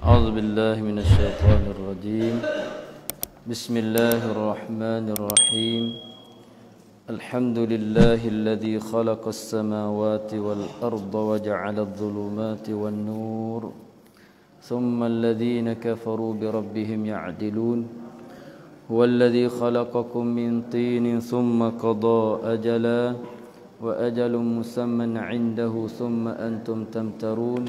أعوذ بالله من الشيطان الرجيم بسم الله الرحمن الرحيم الحمد لله الذي خلق السماوات والأرض وجعل الظلمات والنور ثم الذين كفروا بربهم يعدلون هو الذي خلقكم من طين ثم قضى أجلا وأجل مسمى عنده ثم أنتم تمترون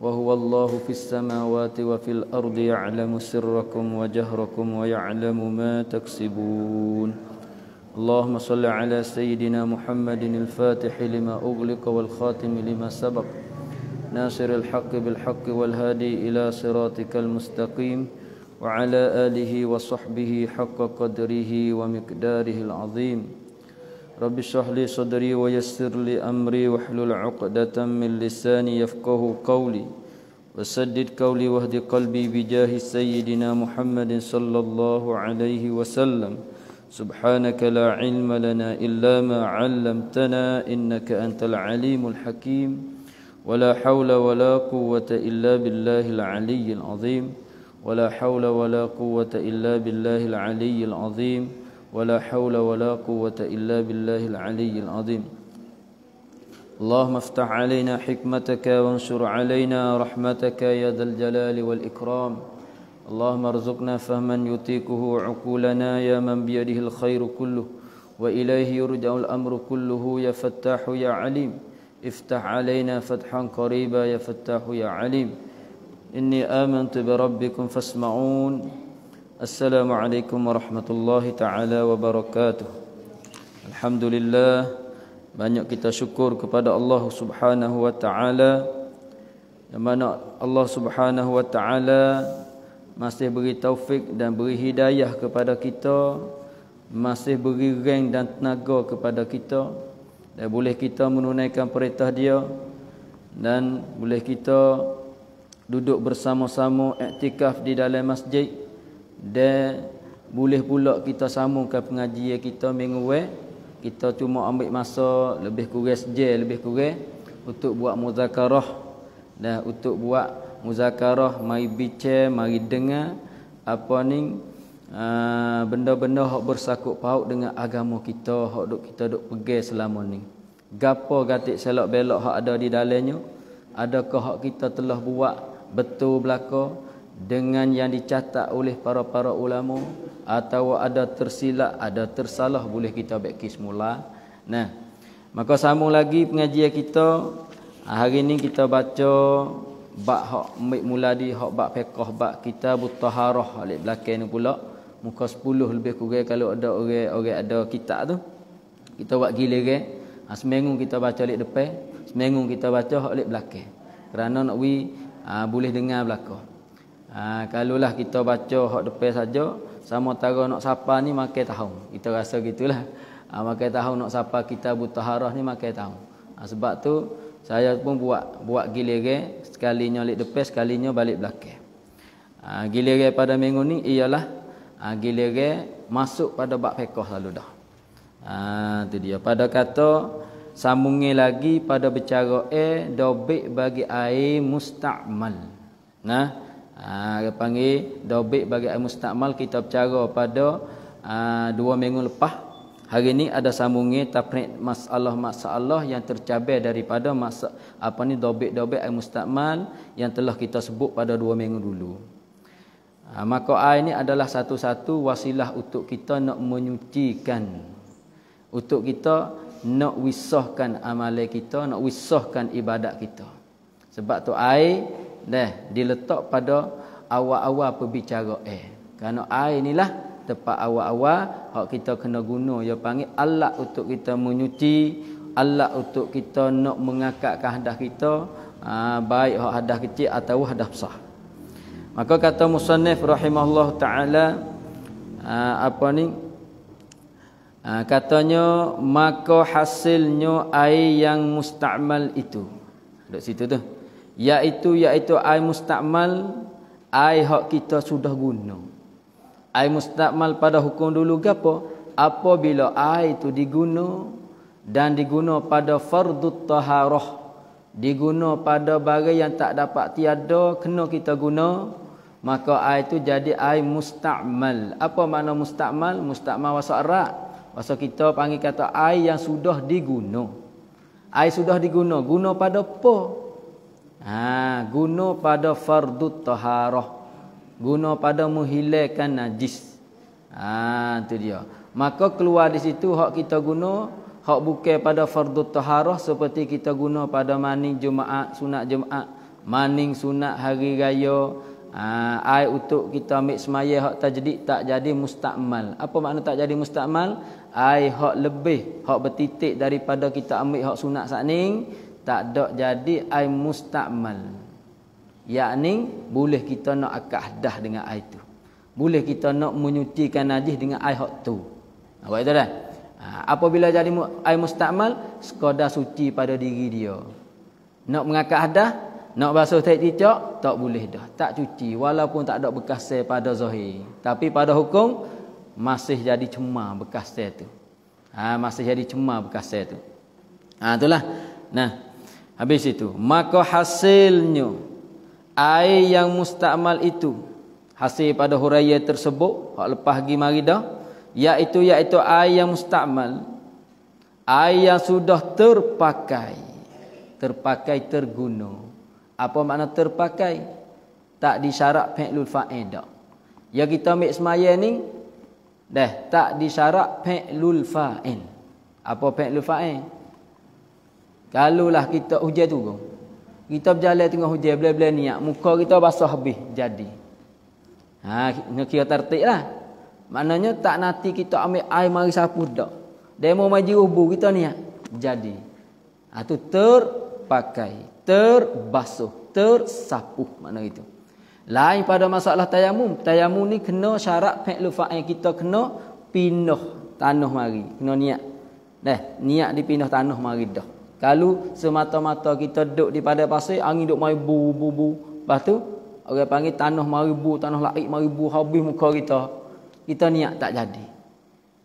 وهو الله في السماوات وفي الأرض يعلم سركم وجهركم ويعلم ما تكسبون اللهم صل على سيدنا محمد الفاتح لما أغلق والخاتم لما سبق ناصر الحق بالحق والهادي إلى صراطك المستقيم وعلى آله وصحبه حق قدره ومقداره العظيم رب اشرح لي صدري ويسر لي أمري واحلل عقدة من لساني يفقه قولي وسدد قولي واهد قلبي بجاه سيدنا محمد صلى الله عليه وسلم سبحانك لا علم لنا إلا ما علمتنا إنك أنت العليم الحكيم ولا حول ولا قوة إلا بالله العلي العظيم ولا حول ولا قوة إلا بالله العلي العظيم ولا حول ولا قوة إلا بالله العلي العظيم اللهم افتح علينا حكمتك وانشر علينا رحمتك يا ذا الجلال والإكرام اللهم ارزقنا فهما يطيقه عقولنا يا من بيده الخير كله وإليه يرجع الأمر كله يا فتاح يا عليم افتح علينا فتحا قريبا يا فتاح يا عليم إني آمنت بربكم فاسمعون Assalamualaikum warahmatullahi taala wabarakatuh. Alhamdulillah banyak kita syukur kepada Allah Subhanahu wa taala yang mana Allah Subhanahu wa taala masih beri taufik dan beri hidayah kepada kita, masih beri geng dan tenaga kepada kita dan boleh kita menunaikan perintah dia dan boleh kita duduk bersama-sama iktikaf di dalam masjid dan boleh pula kita sambungkan pengajian kita minggu we kita cuma ambil masa lebih kurang seje lebih kurang untuk buat muzakarah dan untuk buat muzakarah mari bincang mari dengar apa ni ah, benda-benda hok bersakut paut dengan agama kita hok duk kita duk pergi selama ni gapo gatik selok belok hok ada di dalamnya adakah hok kita telah buat betul belaka dengan yang dicatat oleh para-para ulama atau ada tersilap ada tersalah boleh kita baiki semula nah maka sambung lagi pengajian kita hari ini kita baca bab hak mula di hak bab fiqh bab kitab taharah alik belakang ni pula muka 10 lebih kurang kalau ada orang-orang ada kitab tu kita buat giliran ha, seminggu kita baca alik depan seminggu kita baca hak alik belakang kerana nak wi ha, boleh dengar belakang Ha, kalulah kita baca hak depan saja sama tarah nak sapa ni makai tahu. Kita rasa gitulah. Ha, makai tahu nak sapa kita buta harah ni makai tahu. Ha, sebab tu saya pun buat buat gilege sekali nyolik lek sekali sekalinya balik belakang. Ha, gilirai pada minggu ni ialah ha, gilirai masuk pada bab fiqh lalu dah. Ha, tu dia pada kata sambungi lagi pada bercara eh dobik bagi air musta'mal. Nah, ha? Ha, dia panggil dobik bagi al-mustakmal kita bercara pada ha, dua minggu lepas hari ini ada sambungnya tafriq masalah-masalah yang tercabar daripada masa apa ni dobik-dobik al-mustakmal yang telah kita sebut pada dua minggu dulu ha, maka ai ini adalah satu-satu wasilah untuk kita nak menyucikan untuk kita nak wisahkan amalan kita nak wisahkan ibadat kita sebab tu air dah diletak pada awal-awal perbicaraan eh. kerana air inilah tempat awal-awal hak kita kena guna ya panggil alat untuk kita menyuci alat untuk kita nak mengakat kehadah kita ha, baik hak hadah kecil atau hadah besar maka kata musannif rahimahullah taala ha, apa ni ha, katanya maka hasilnya air yang mustamal itu dekat situ tu iaitu iaitu ai mustakmal ai hak kita sudah guna ai mustakmal pada hukum dulu gapo apabila ai itu diguna dan diguna pada fardhu taharah diguna pada barang yang tak dapat tiada kena kita guna maka ai itu jadi ai mustakmal apa makna mustakmal mustakmal wasa arab wasa kita panggil kata ai yang sudah diguna ai sudah diguna guna pada apa Ha, guna pada fardu taharah. Guna pada menghilangkan najis. Ha, itu dia. Maka keluar di situ hak kita guna hak bukan pada fardu taharah seperti kita guna pada maning jumaat, sunat jumaat, maning sunat hari raya. Ha, ai untuk kita ambil semaya hak tajdid tak jadi mustakmal. Apa makna tak jadi mustakmal? Ai hak lebih, hak bertitik daripada kita ambil hak sunat saat ini tak ada jadi ai mustakmal yakni boleh kita nak akad dah dengan ai tu boleh kita nak menyucikan najis dengan ai hak tu apa ha, itu dah ha, apabila jadi ai mustakmal sekada suci pada diri dia nak mengakad dah nak basuh tahi cicak tak boleh dah tak cuci walaupun tak ada bekas sel pada zahir tapi pada hukum masih jadi cuma bekas sel tu ha, masih jadi cuma bekas sel tu ha, itulah nah Habis itu, maka hasilnya air yang mustakmal itu hasil pada huraya tersebut hak lepas pergi mari dah iaitu air yang mustakmal air yang sudah terpakai terpakai terguna apa makna terpakai tak disyarat fi'lul fa'idah ya kita ambil semaya ni dah tak disyarat fi'lul fa'il apa fi'lul fa'il Kalulah kita hujan turun. Kita berjalan tengah hujan, bela-bela niat. Muka kita basah habis, jadi. Ha, ngekira tertik lah. Maknanya tak nanti kita ambil air mari sapu dah. Demo maji ubu kita niat, jadi. Itu ha, terpakai, terbasuh, tersapu makna itu. Lain pada masalah tayamum. Tayamum ni kena syarat yang kita kena pindah tanah mari. Kena niat. Dah, niat dipindah tanah mari dah. Kalau semata-mata kita duduk di padang pasir, angin duduk mari bu bu bu. Lepas tu orang panggil tanah mari bu, tanah laik mari bu, habis muka kita. Kita niat tak jadi.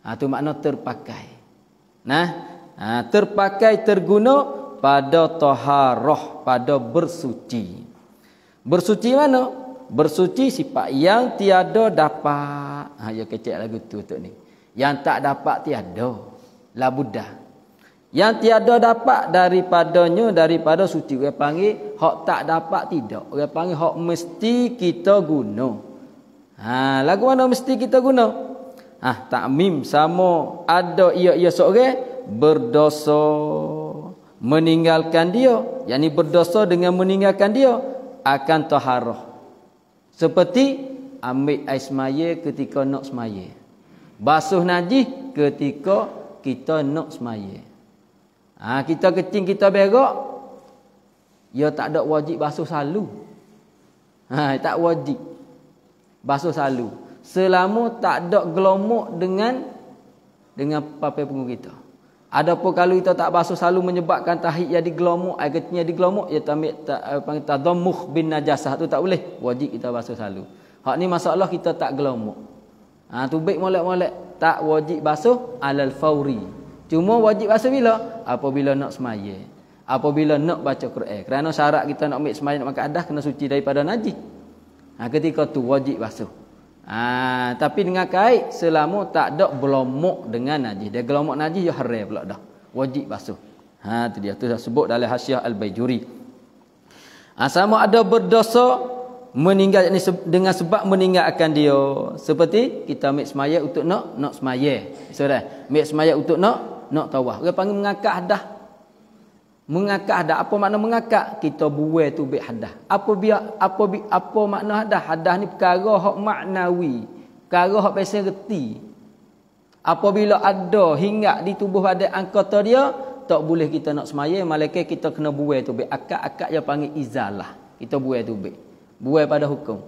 Ha tu makna terpakai. Nah, ha, terpakai terguna pada taharah, pada bersuci. Bersuci mana? Bersuci sifat yang tiada dapat. Ha ya kecil lagu tu tok ni. Yang tak dapat tiada. Labudah yang tiada dapat daripadanya daripada suci orang panggil hak tak dapat tidak orang panggil hak mesti kita guna ha lagu mana mesti kita guna ha takmim sama ada ia ia seorang berdosa meninggalkan dia yakni berdosa dengan meninggalkan dia akan taharah seperti ambil air semaya ketika nak semaya basuh najis ketika kita nak semayah Ha, kita kecing kita berak. Ya tak ada wajib basuh salu. Ha, tak wajib. Basuh salu. Selama tak ada gelomok dengan dengan papai punggung kita. Adapun kalau kita tak basuh salu menyebabkan tahi jadi gelomok, air kecilnya jadi gelomok, ya tak eh, panggil tadamukh bin najasah tu tak boleh. Wajib kita basuh salu. Hak ni masalah kita tak gelomok. Ha, tu baik molek-molek. Tak wajib basuh alal fauri. Cuma wajib masa bila? Apabila nak semaya. Apabila nak baca Quran. Kerana syarat kita nak ambil semaya, nak makan adah, kena suci daripada najis. Ha, ketika tu wajib basuh. Ha, tapi dengan kait, selama tak ada gelomok dengan najis. Dia gelomok najis, dia haram pula dah. Wajib basuh. Ha, itu dia. Itu saya sebut dalam hasyah Al-Bajuri. Ha, sama ada berdosa meninggal ini dengan sebab meninggalkan dia. Seperti kita ambil semaya untuk nak, nak semaya. Saudara, so, ambil semaya untuk nak, nak tawaf. Ah. Dia panggil mengakak hadah. Mengakak hadah. Apa makna mengakak? Kita buai tu bi hadah. Apa biar apa bi, apa makna hadah? Hadah ni perkara hak maknawi. Perkara hak biasa reti. Apabila ada hingat di tubuh badan angkota dia, tak boleh kita nak semaya. Malaikat kita kena buai tu bi akak-akak yang panggil izalah. Kita buai tu bi. Buai pada hukum.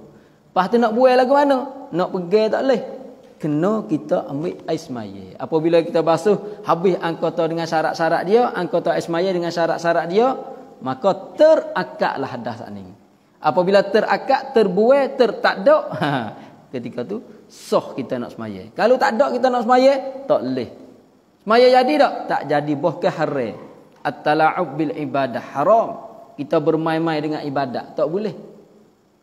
Lepas tu nak buai lagu mana? Nak pergi tak boleh kena kita ambil ismaya. Apabila kita basuh habis angkota dengan syarat-syarat dia, angkota ismaya dengan syarat-syarat dia, maka terakaklah hadas ini. Apabila terakak, terbuai, tertakdok, ha, ketika tu soh kita nak semaya. Kalau tak ada kita nak semaya, tak leh. Semaya jadi tak? Tak jadi boh ke hare. At-tala'ub bil ibadah haram. Kita bermain-main dengan ibadah. Tak boleh.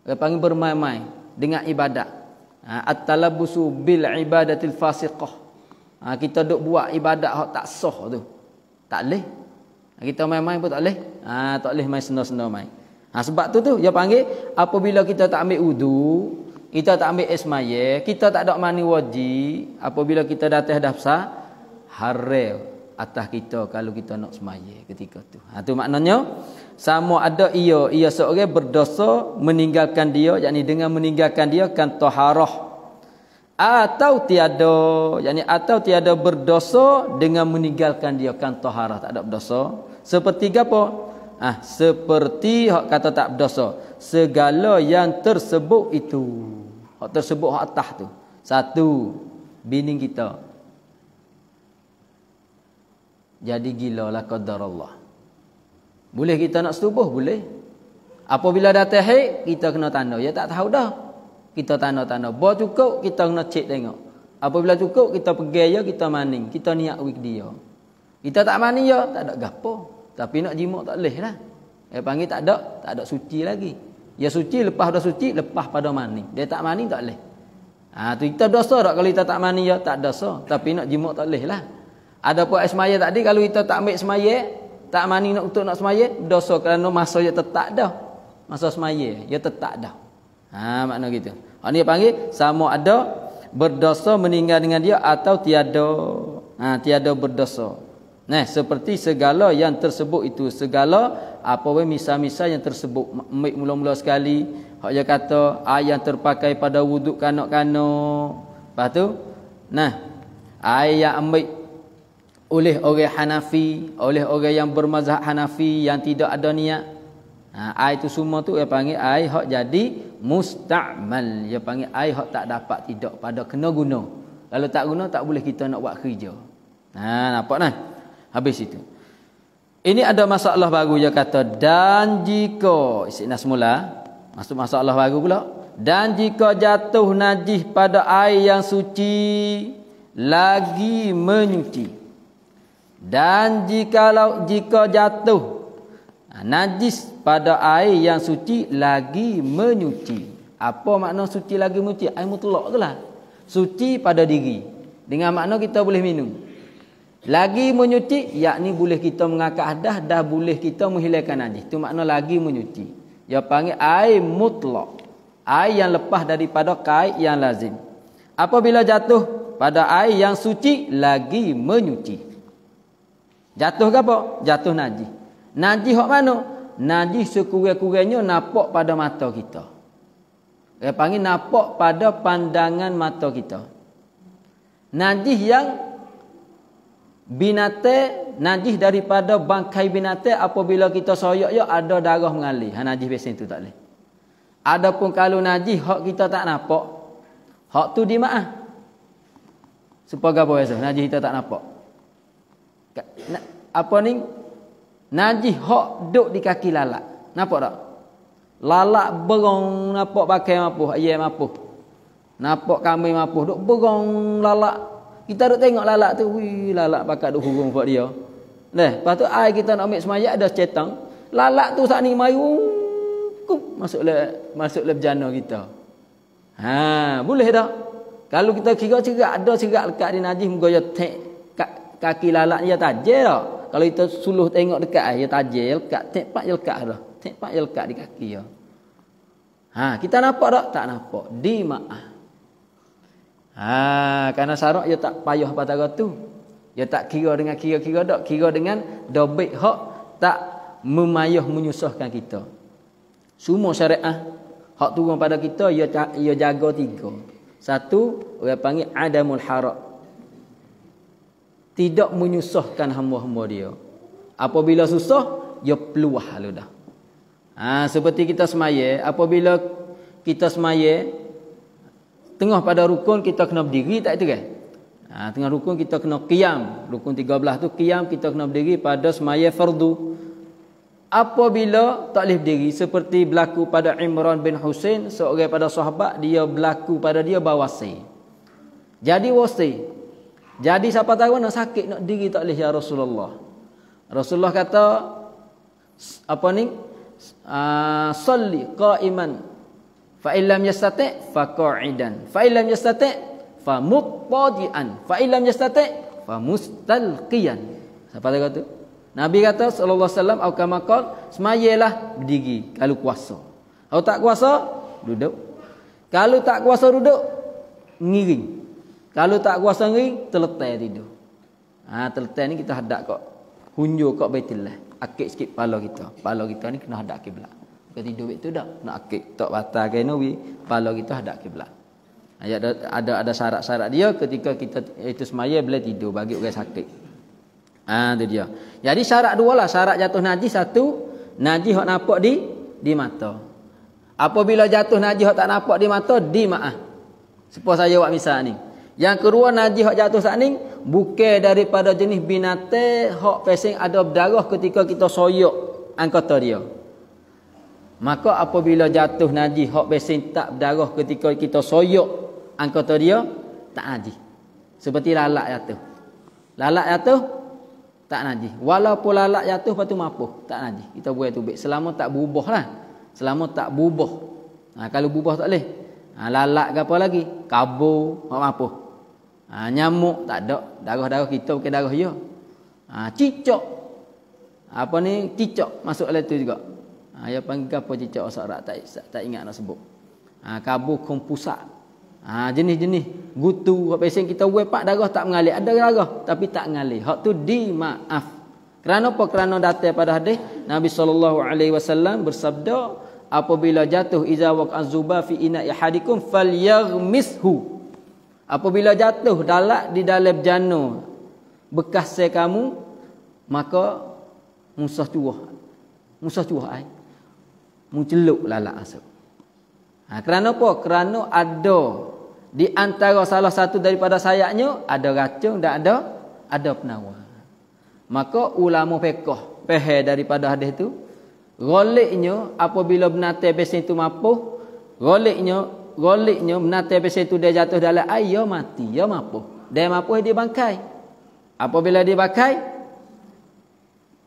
Dia panggil bermain-main dengan ibadah. Ah, at-talabusu bil ibadatil fasiqah. Ha, kita duk buat ibadat hak tak sah tu. Tak leh. Ah, kita main-main pun tak leh. Ha, tak leh main senang-senang main. Ha, sebab tu tu dia panggil apabila kita tak ambil wudu, kita tak ambil ismaye, kita tak ada mani wajib, apabila kita dah teh dah atas kita kalau kita nak semaya ketika tu. Ha tu maknanya sama ada ia ia seorang berdosa meninggalkan dia yakni dengan meninggalkan dia kan taharah atau tiada yakni atau tiada berdosa dengan meninggalkan dia kan taharah tak ada berdosa. Seperti apa? Ah ha, seperti hak kata tak berdosa. Segala yang tersebut itu. Hak tersebut hak atas tu. Satu bini kita jadi gila lah qadar Allah. Boleh kita nak setubuh? Boleh. Apabila datang haid, kita kena tanda. Ya tak tahu dah. Kita tanda-tanda. Ba cukup, kita kena cek tengok. Apabila cukup, kita pergi ya, kita maning. Kita niat wik dia. Kita tak maning ya, tak ada gapo. Tapi nak jimak tak boleh lah. Dia panggil tak ada, tak ada suci lagi. Ya suci, lepas dah suci, lepas pada maning. Dia tak maning tak boleh. Ha, tu kita dosa tak kalau kita tak maning ya, tak dosa. Tapi nak jimak tak boleh lah. Adapun semaya tadi kalau kita tak ambil semaya, tak mani nak untuk nak semaya, berdosa kerana masa dia tetap dah. Masa semaya dia tetap dah. Ha makna gitu. Ha ni panggil sama ada berdosa meninggal dengan dia atau tiada. Ha tiada berdosa. Nah, seperti segala yang tersebut itu segala apa we misa-misa yang tersebut ambil mula-mula sekali hak dia kata air yang terpakai pada wuduk kanak-kanak. Lepas nah air yang ambil oleh orang Hanafi, oleh orang yang bermazhab Hanafi yang tidak ada niat. Ha, air itu semua tu dia panggil air hak jadi musta'mal. Dia panggil air hak tak dapat tidak pada kena guna. Kalau tak guna tak boleh kita nak buat kerja. Ha nampak nah. Habis itu. Ini ada masalah baru dia kata dan jika isinya semula masuk masalah baru pula dan jika jatuh najis pada air yang suci lagi menyuci dan jikalau jika jatuh ha, najis pada air yang suci lagi menyuci apa makna suci lagi menyuci air mutlak lah. suci pada diri dengan makna kita boleh minum lagi menyuci yakni boleh kita mengangkat hadas dah boleh kita menghilangkan najis itu makna lagi menyuci dia panggil air mutlak air yang lepas daripada kait yang lazim apabila jatuh pada air yang suci lagi menyuci Jatuh ke apa? Jatuh najis. Najis hok mano? Najis sekurang-kurangnya nampak pada mata kita. Dia panggil nampak pada pandangan mata kita. Najis yang binate najis daripada bangkai binate apabila kita soyok yo ada darah mengalir. Ha najis biasanya itu tak leh. Adapun kalau najis hok kita tak nampak, hok tu di dimaah. Supaya apa biasa? Najis kita tak nampak apa ni najih hok duk di kaki lalat nampak tak lalat berong nampak pakai mapuh ayam ah, mampu. nampak kami mampu. duk berong lalat kita duk tengok lalat tu Wih lalat pakai duk hurung buat dia Nah, lepas tu air kita nak ambil semayak ada cetang. Lalat tu saat ni mayu. Kup, masuk le masuk le berjana kita. Ha, boleh tak? Kalau kita kira cerak ada cerak dekat di najis moga ya tek kaki lalak ni dia tajil tak? Kalau kita suluh tengok dekat dia ah, ya tajil, kat tepat je lekat dah. Tepat je lekat di kaki dia. Ha, kita nampak tak? Tak nampak. Di ma'ah. Ha, karena sarok dia tak payah patah tu. Dia tak kira dengan kira-kira dak, kira dengan dobek hak tak memayuh menyusahkan kita. Semua syariah hak turun pada kita, dia ya dia ya jaga tiga. Satu orang panggil adamul haram tidak menyusahkan hamba-hamba dia. Apabila susah, dia peluah lalu dah. Ha, seperti kita semaya, apabila kita semaya, tengah pada rukun kita kena berdiri tak itu ke? Ha, tengah rukun kita kena kiam. Rukun 13 tu kiam kita kena berdiri pada semaya fardu. Apabila tak boleh berdiri seperti berlaku pada Imran bin Hussein, seorang pada sahabat, dia berlaku pada dia bawasi. Jadi wasi, jadi siapa tahu nak sakit nak diri tak boleh ya Rasulullah. Rasulullah kata apa ni? Ah solli qaiman. Fa illam yastati fa qa'idan. Fa illam yastati fa muqtadian. Fa illam yastati fa mustalqian. Siapa tahu tu? Nabi kata sallallahu alaihi wasallam au kama qal semayalah berdiri kalau kuasa. Kalau tak kuasa duduk. Kalau tak kuasa duduk ngiring. Kalau tak kuasa ngeri, terletak tidur. Ha, terletak ni kita hadap kok. Hunjur kok betul lah. Akik sikit pala kita. Pala kita ni kena hadap kiblat. Kita tidur itu dah. Nak akik. Tak patah kain ni, pala kita hadap kiblat. Ayat ha, ada ada, syarat-syarat dia ketika kita itu semaya boleh tidur bagi orang sakit. Ha, itu dia. Jadi syarat dua lah. Syarat jatuh najis satu. Najis yang nampak di di mata. Apabila jatuh najis yang tak nampak di mata, di maaf. Seperti saya buat misal ni. Yang kedua najis hak jatuh saat ni bukan daripada jenis binatang hak facing ada berdarah ketika kita soyok angkota dia. Maka apabila jatuh najis hak besin tak berdarah ketika kita soyok angkota dia tak najis. Seperti lalat jatuh. Lalat jatuh tak najis. Walaupun lalat jatuh patu mampu tak najis. Kita buat tu baik selama tak berubah lah. Selama tak berubah. Ha, kalau berubah tak boleh. Ha, lalat ke apa lagi? Kabur, apa? Mapu. Ha, nyamuk tak ada. Darah-darah kita bukan darah dia. Ya. Ha, cicak. Apa ni? Cicak masuk dalam tu juga. Ha, dia panggil apa cicak asal rak tak, tak, tak ingat nak sebut. Ha, kabur kumpusat. Ha, jenis-jenis gutu hak pesen kita pak darah tak mengalir ada darah tapi tak mengalir hak tu dimaaf kerana apa kerana datang pada hadis Nabi saw alaihi wasallam bersabda apabila jatuh izawak azuba fi ina'i hadikum falyaghmishu Apabila jatuh dalak di dalam jano bekas saya kamu, maka musah cuah. Musah cuah ai. Muceluk lalak asap. Ha, kerana apa? Kerana ada di antara salah satu daripada sayapnya ada racun dan ada ada penawar. Maka ulama fiqh pehe daripada hadis itu, goliknya apabila binatang besi itu mampu, goliknya goliknya menatai pasal itu dia jatuh dalam air ya mati ya mampu dia mampu dia bangkai apabila dia bangkai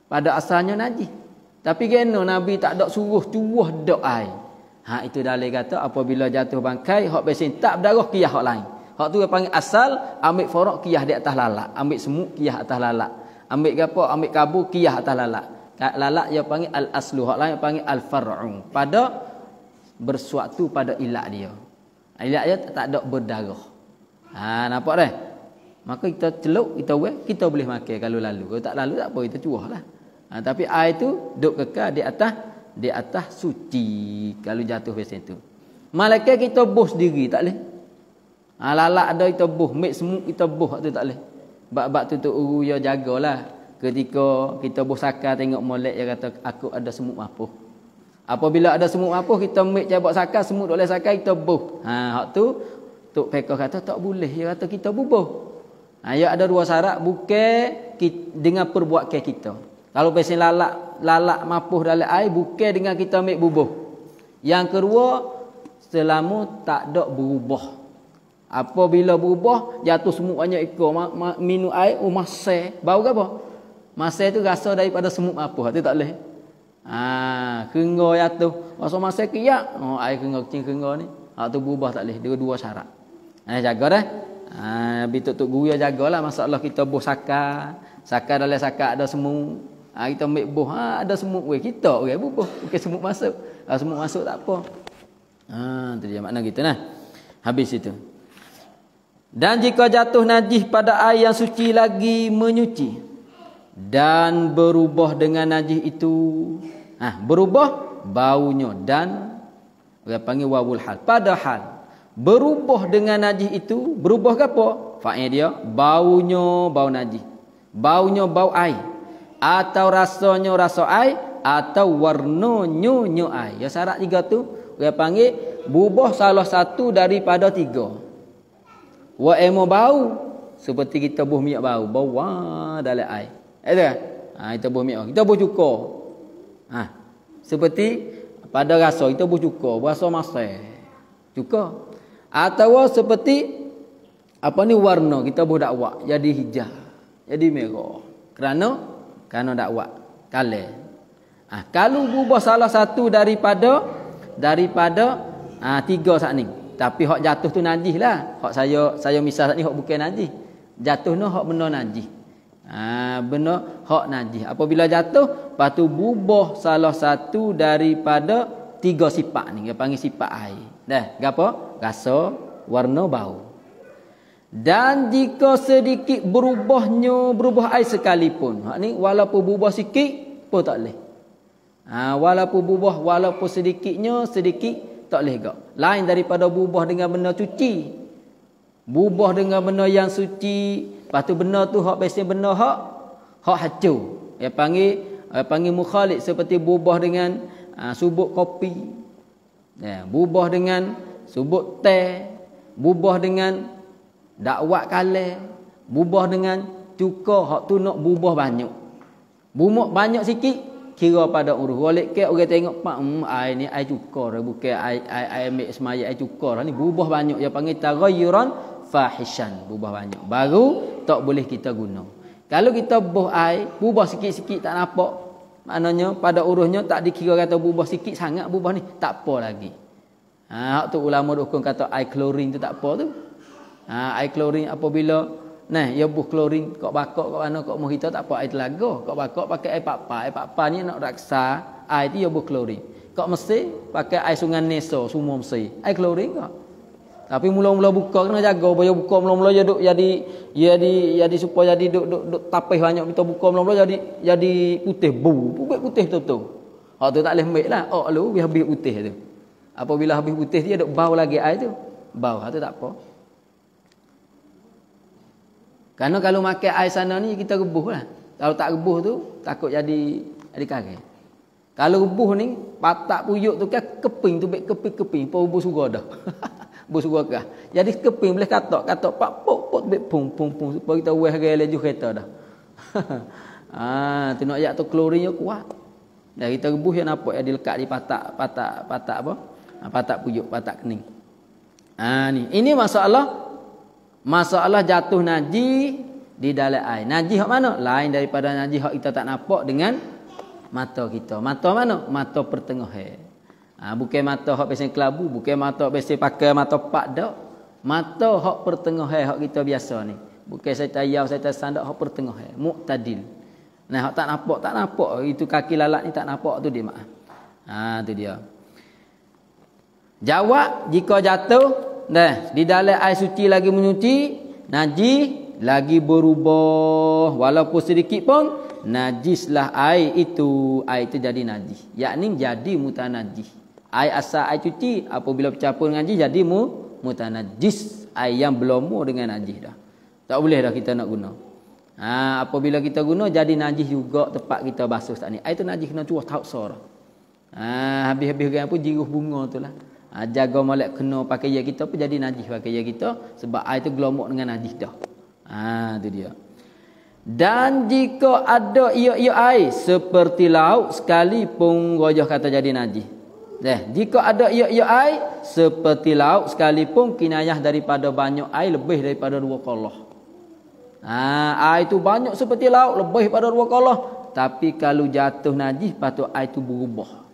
pada asalnya naji tapi kena nabi tak dak suruh cuah dak air ha itu dalil kata apabila jatuh bangkai hak besin tak berdarah kiah hak lain hak tu panggil asal ambil forok kiah di atas lalak ambil semuk kiah atas lalak ambil gapo ambil kabu kiah atas lalak lalak dia panggil al aslu hak lain panggil al far'un pada bersuatu pada ilat dia. Ilat dia tak ada berdarah. Ha, nampak dah? Maka kita celup, kita we, kita boleh makan kalau lalu. Kalau tak lalu tak apa, kita cuah lah. Ha, tapi air tu duduk kekal di atas, di atas suci. Kalau jatuh biasanya tu. Malaikat kita buh sendiri, tak leh. Ha, lalak ada kita buh, mek semuk kita buh tu tak leh. Bak-bak tu tu uru, ya jagalah. Ketika kita buh sakar tengok molek, dia kata, aku ada semuk apa. Apabila ada semut apa kita ambil cabak sakal semut boleh sakal kita bubuh. Ha hak tu Tok Pekah kata tak boleh dia kata kita bubuh. Ha ya ada dua syarat buke dengan perbuatan kita. Kalau pesen lalak lalak mapuh dalam air buke dengan kita ambil bubuh. Yang kedua selama tak ada berubah. Apabila berubah jatuh semut banyak ikut ma, ma, minum air umasai oh, bau apa? Masai itu rasa daripada semut apa tu tak boleh. Ah ha, kengo ya tu. Masa masa kiyak, oh ai kengo cing kengo ni. Ha tu berubah tak leh. Dia dua syarat. Ha jaga dah. Ha bi tok tok guru ya jagalah masalah kita boh saka. Saka dalam saka ada semut. ah kita ambil boh. Ha ada semut we kita orang okay, bubuh. Okey semut masuk. ah semut masuk tak apa. Ha tu dia makna kita nah. Habis itu. Dan jika jatuh najis pada air yang suci lagi menyuci dan berubah dengan najis itu Ah ha, berubah baunya dan dia panggil wawul hal. Padahal berubah dengan najis itu berubah ke apa? Fa'il dia baunya bau najis. Baunya bau air atau rasanya rasa air atau warnanya nyu air. Ya syarat tiga tu dia panggil berubah salah satu daripada tiga. Wa emo bau seperti kita buh minyak bau bau dalam air. Ada? Ya, ha, ah, kita buh minyak. Kita buh cukur. Ha. Seperti pada rasa kita bercukur, rasa masai, Cukur. Atau seperti apa ni warna kita boleh dakwa, jadi hijau, jadi merah. Kerana kerana dakwa, kale. Ah ha. kalau berubah salah satu daripada daripada ha, tiga saat ni. Tapi hak jatuh tu najis lah. Hak saya saya misal saat ni hak bukan najis. Jatuh tu hak benda najis. Ha, benda hak najis. Apabila jatuh, lepas tu bubuh salah satu daripada tiga sifat ni. Dia panggil sifat air. Dah, apa? Rasa, warna, bau. Dan jika sedikit berubahnya, berubah air sekalipun. Hak ni, walaupun berubah sikit, pun tak boleh. Ha, walaupun berubah, walaupun sedikitnya, sedikit, tak boleh juga. Lain daripada berubah dengan benda cuci. Berubah dengan benda yang suci, Lepas tu benda tu hak besin benar hak hak hacu. Dia panggil dia panggil mukhalid seperti bubah dengan uh, subuk kopi. Ya, bubah dengan subuk teh, bubah dengan dakwat kale, bubah dengan cuka hak tu nak bubah banyak. Bumuk banyak sikit kira pada urus golek ke orang tengok pak um, hmm, ai ni ai cuka dah bukan ai ai ai ambil semaya ai cuka dah ni bubah banyak dia panggil taghayyuran fahishan bubuh banyak baru tak boleh kita guna kalau kita bubuh air bubuh sikit-sikit tak nampak maknanya pada uruhnya tak dikira kata bubuh sikit sangat bubuh ni tak apa lagi ha hak tu ulama dukung kata air klorin tu tak apa tu ha air klorin apabila Nah, ya buh klorin kok bakok kok mana kok mohita tak apa air telaga, kok bakok pakai air papa, air papa ni nak raksa air tu ya buh klorin. Kok mesti pakai air sungai Neso semua mesti. Air klorin kok. Tapi mula-mula buka kena jaga, bayo buka mula-mula ya duk jadi jadi jadi supaya jadi duk duk, duk tapih banyak kita buka mula-mula jadi jadi putih bu, putih putih tu tu. Hak tu tak leh ambil lah. Oh lu biar habis putih tu. Apabila habis putih dia duk bau lagi air tu. Bau hak tu tak apa. Karena kalau makan air sana ni kita rebuh lah. Kalau tak rebuh tu takut jadi jadi kering. Kalau rebuh ni patak puyuk tu kan keping tu bek keping-keping, pau rebuh surga dah. bersuara Jadi keping boleh katak katok pak pok pok bet pung pung pung supaya kita wes gaya leju kereta dah. ah, tu nak ayat tu klorin yo kuat. Dah kita rebus yang nampak yang dilekat di patak patak patak apa? Ah, patak pujuk, patak kening. Ah ni, ini masalah masalah jatuh naji di dalam air. Naji hak mana? Lain daripada naji hak kita tak nampak dengan mata kita. Mata mana? Mata pertengahan. Ha, bukan mata hak pesen kelabu, bukan mata hak pesen pakai mata pak dak. Mata hak pertengahan hak kita biasa ni. Bukan saya tayau, saya tersandak hak pertengahan, muktadil. Nah, hak tak nampak, tak nampak itu kaki lalat ni tak nampak tu dia mak. Ha, tu dia. Jawab jika jatuh Nah, di dalam air suci lagi menyuci, najis lagi berubah walaupun sedikit pun najislah air itu air itu jadi najis yakni jadi mutanajis Air asal air cuci apabila bercampur dengan najis jadi mu mutanajis. Air yang belum mu dengan najis dah. Tak boleh dah kita nak guna. Ha, apabila kita guna jadi najis juga tempat kita basuh tak ni. Air tu najis kena cuah tak sor. Ha, habis-habis gaya pun jiruh bunga tu lah. Ha, jaga malak kena pakaian kita pun jadi najis pakaian kita. Sebab air tu gelomok dengan najis dah. Ha, tu dia. Dan jika ada ia-ia air seperti lauk sekali pun rojah kata jadi najis. Eh, jika ada ia-ia air seperti laut sekalipun kinayah daripada banyak air lebih daripada dua qallah. Ha, ah, air itu banyak seperti laut lebih daripada dua qallah, tapi kalau jatuh najis patut air itu berubah.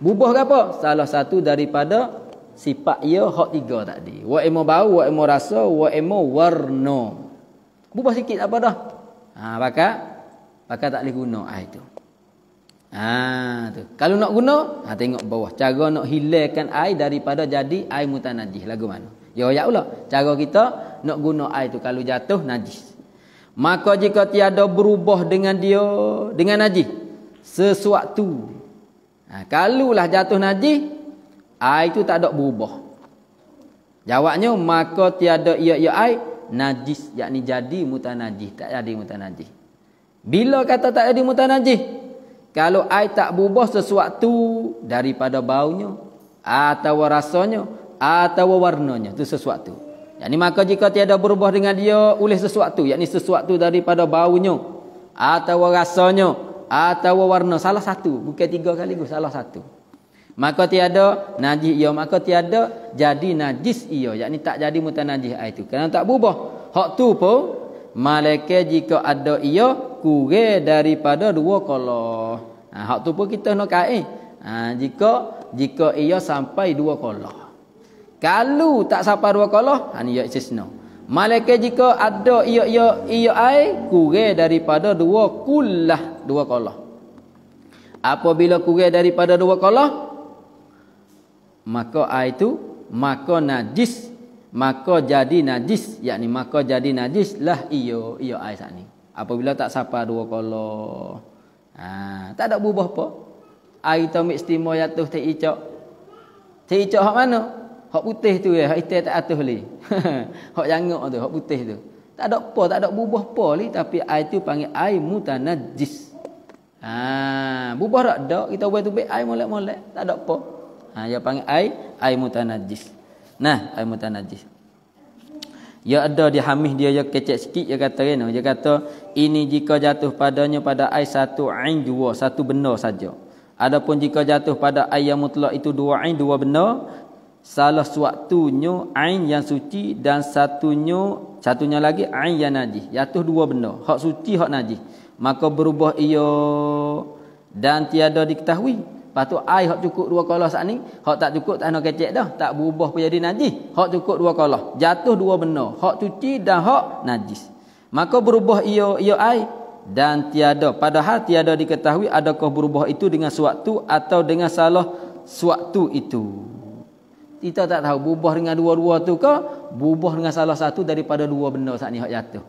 Berubah apa? Salah satu daripada sifat ia hak tiga tadi. Wa emo bau, wa emo rasa, wa emo warna. Berubah sikit apa dah? Ha, pakai bakal tak boleh guna air itu. Ha, tu. Kalau nak guna, ha, tengok bawah. Cara nak hilangkan air daripada jadi air mutan najis. Lagu mana? Ya, ya pula. Cara kita nak guna air tu kalau jatuh, najis. Maka jika tiada berubah dengan dia, dengan najis. Sesuatu. Ha, kalau lah jatuh najis, air tu tak ada berubah. Jawabnya, maka tiada ia-ia air, najis. Yakni jadi mutan najis. Tak jadi mutan najis. Bila kata tak jadi mutan najis? Kalau air tak berubah sesuatu daripada baunya atau rasanya atau warnanya itu sesuatu. Jadi maka jika tiada berubah dengan dia oleh sesuatu, yakni sesuatu daripada baunya atau rasanya atau warna salah satu, bukan tiga kali gus salah satu. Maka tiada najis ia, maka tiada jadi najis ia, yakni tak jadi mutanajis air itu. Karena tak berubah. Hak tu pun malaikat jika ada ia kurang daripada dua kolah. Ha, hak tu pun kita nak kain. Ha, jika jika ia sampai dua kolah. Kalau tak sampai dua kolah, ha, ni ia istisna. Malaika jika ada ia ia ia ai kurang daripada dua kullah dua kolah. Apabila kurang daripada dua kolah, maka ai tu maka najis maka jadi najis yakni maka jadi najis lah iyo iyo ai sak apabila tak sapa dua kala ha, tak ada berubah apa air tomik stimo jatuh tak icak tak icak hak mana hak putih tu ya hak itih tak atuh li hak jangok tu hak putih tu tak ada apa tak ada berubah apa li tapi air tu panggil air mutanajis ha berubah tak ada kita buat tu baik air molek-molek tak ada apa ha dia panggil air air mutanajis nah air mutanajis Ya ada dia hamih dia ya kecek sikit dia ya kata kena. Dia kata ini jika jatuh padanya pada ai satu ain dua satu benda saja. Adapun jika jatuh pada ai yang mutlak itu dua ain dua benda salah suatunya ain yang suci dan satunya satunya lagi ain yang najis. Jatuh dua benda, hak suci hak najis. Maka berubah ia dan tiada diketahui Lepas tu ai hok cukup dua kolah saat ni, hok tak cukup tak nak kecek dah, tak berubah pun jadi najis. Hok cukup dua kolah, jatuh dua benda, hok cuci dan hok najis. Maka berubah ia ia ai dan tiada padahal tiada diketahui adakah berubah itu dengan suatu atau dengan salah suatu itu. Kita tak tahu berubah dengan dua-dua tu ke berubah dengan salah satu daripada dua benda saat ni hok jatuh.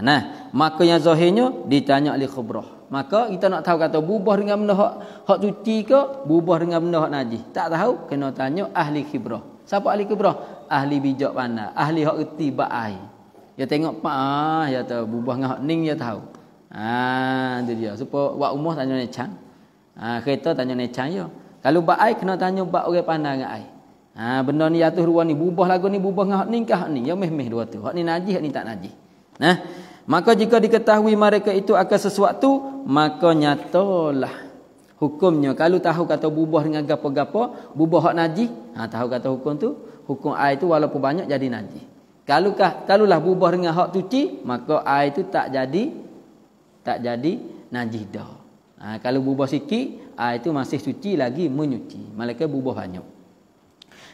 Nah, maka yang zahirnya ditanya oleh khubrah. Maka kita nak tahu kata bubuh dengan benda hak hak cuci ke bubuh dengan benda hak najis. Tak tahu kena tanya ahli khibrah. Siapa ahli khibrah? Ahli bijak mana? Ahli hak reti bab air. Ya tengok pak ah ya tahu bubuh dengan hak ning ya tahu. Ha ah, tu dia. Supo buat umur tanya ni chang. Ha ah, kereta tanya ni chang ya. Kalau bab air kena tanya bab orang pandai dengan air. Ha benda ni atuh ruang ni bubuh lagu ni bubuh dengan hak ning ke hak ning? Ya meh-meh dua tu. Hak ni najis hak ni tak najis. Nah. Ha? Maka jika diketahui mereka itu akan sesuatu, maka nyatalah hukumnya. Kalau tahu kata bubuh dengan gapo-gapo, bubuh hak naji, ha, tahu kata hukum tu, hukum air itu walaupun banyak jadi naji. Kalau kah, kalulah bubuh dengan hak tuci, maka air itu tak jadi tak jadi najih dah. Ha, kalau bubuh sikit, air itu masih suci lagi menyuci. Mereka bubuh banyak.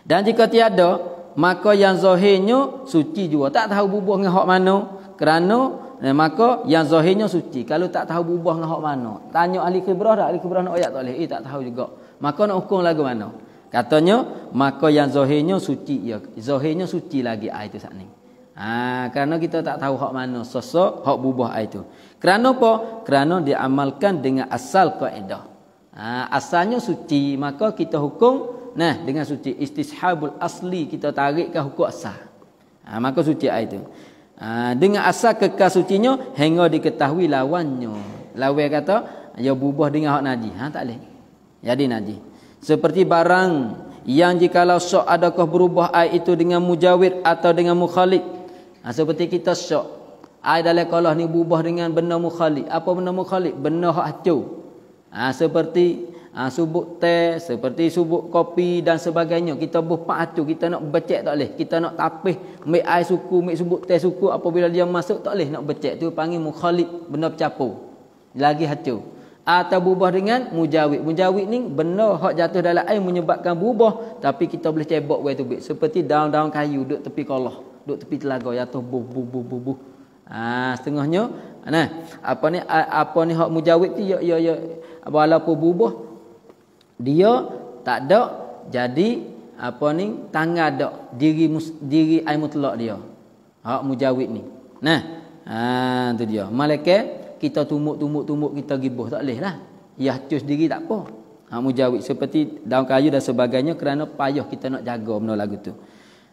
Dan jika tiada, maka yang zahirnya suci juga. Tak tahu bubuh dengan hak mana. Kerana Eh, maka yang zahirnya suci. Kalau tak tahu berubah dengan hak mana. Tanya ahli khibrah dah. Ahli khibrah nak ayat tak boleh. Eh tak tahu juga. Maka nak hukum lagu mana. Katanya. Maka yang zahirnya suci. Ya. Zahirnya suci lagi ayat itu saat ini. Ha, kerana kita tak tahu hak mana. Sosok hak bubuh ayat itu. Kerana apa? Kerana diamalkan dengan asal kaedah. Ha, asalnya suci. Maka kita hukum. Nah, dengan suci. Istishabul asli. Kita tarikkan hukum asal. Ha, maka suci ayat itu. Ha, dengan asal kekal sucinya hingga diketahui lawannya. Lawan kata ya bubuh dengan hak najis. Ha tak leh. Jadi najis. Seperti barang yang jika jikalau sok adakah berubah air itu dengan mujawid atau dengan mukhalid. Ha, seperti kita sok. Air dalam kolah ni berubah dengan benda mukhalid. Apa benda mukhalid? Benda hak hacau. Ha, seperti Ha, subuk teh seperti subuk kopi dan sebagainya kita berpatu kita nak becek tak boleh kita nak tapih ambil air suku ambil subuk teh suku apabila dia masuk tak boleh nak becek tu panggil mukhalid benda bercampur lagi hacu atau ha, bubah dengan mujawid mujawid ni benda hak jatuh dalam air menyebabkan bubah tapi kita boleh cebok way tu seperti daun-daun kayu duduk tepi kolah duduk tepi telaga jatuh bubuh bubuh bubuh Ah ha, setengahnya nah apa ni apa ni hak mujawid tu ya ya ya walaupun bubuh dia tak ada jadi apa ni tangga dak diri diri al mutlak dia hak mujawid ni nah ha tu dia malaikat kita tumbuk tumbuk tumbuk kita gibuh tak leh lah ya cus diri tak apa hak mujawid seperti daun kayu dan sebagainya kerana payah kita nak jaga benda lagu tu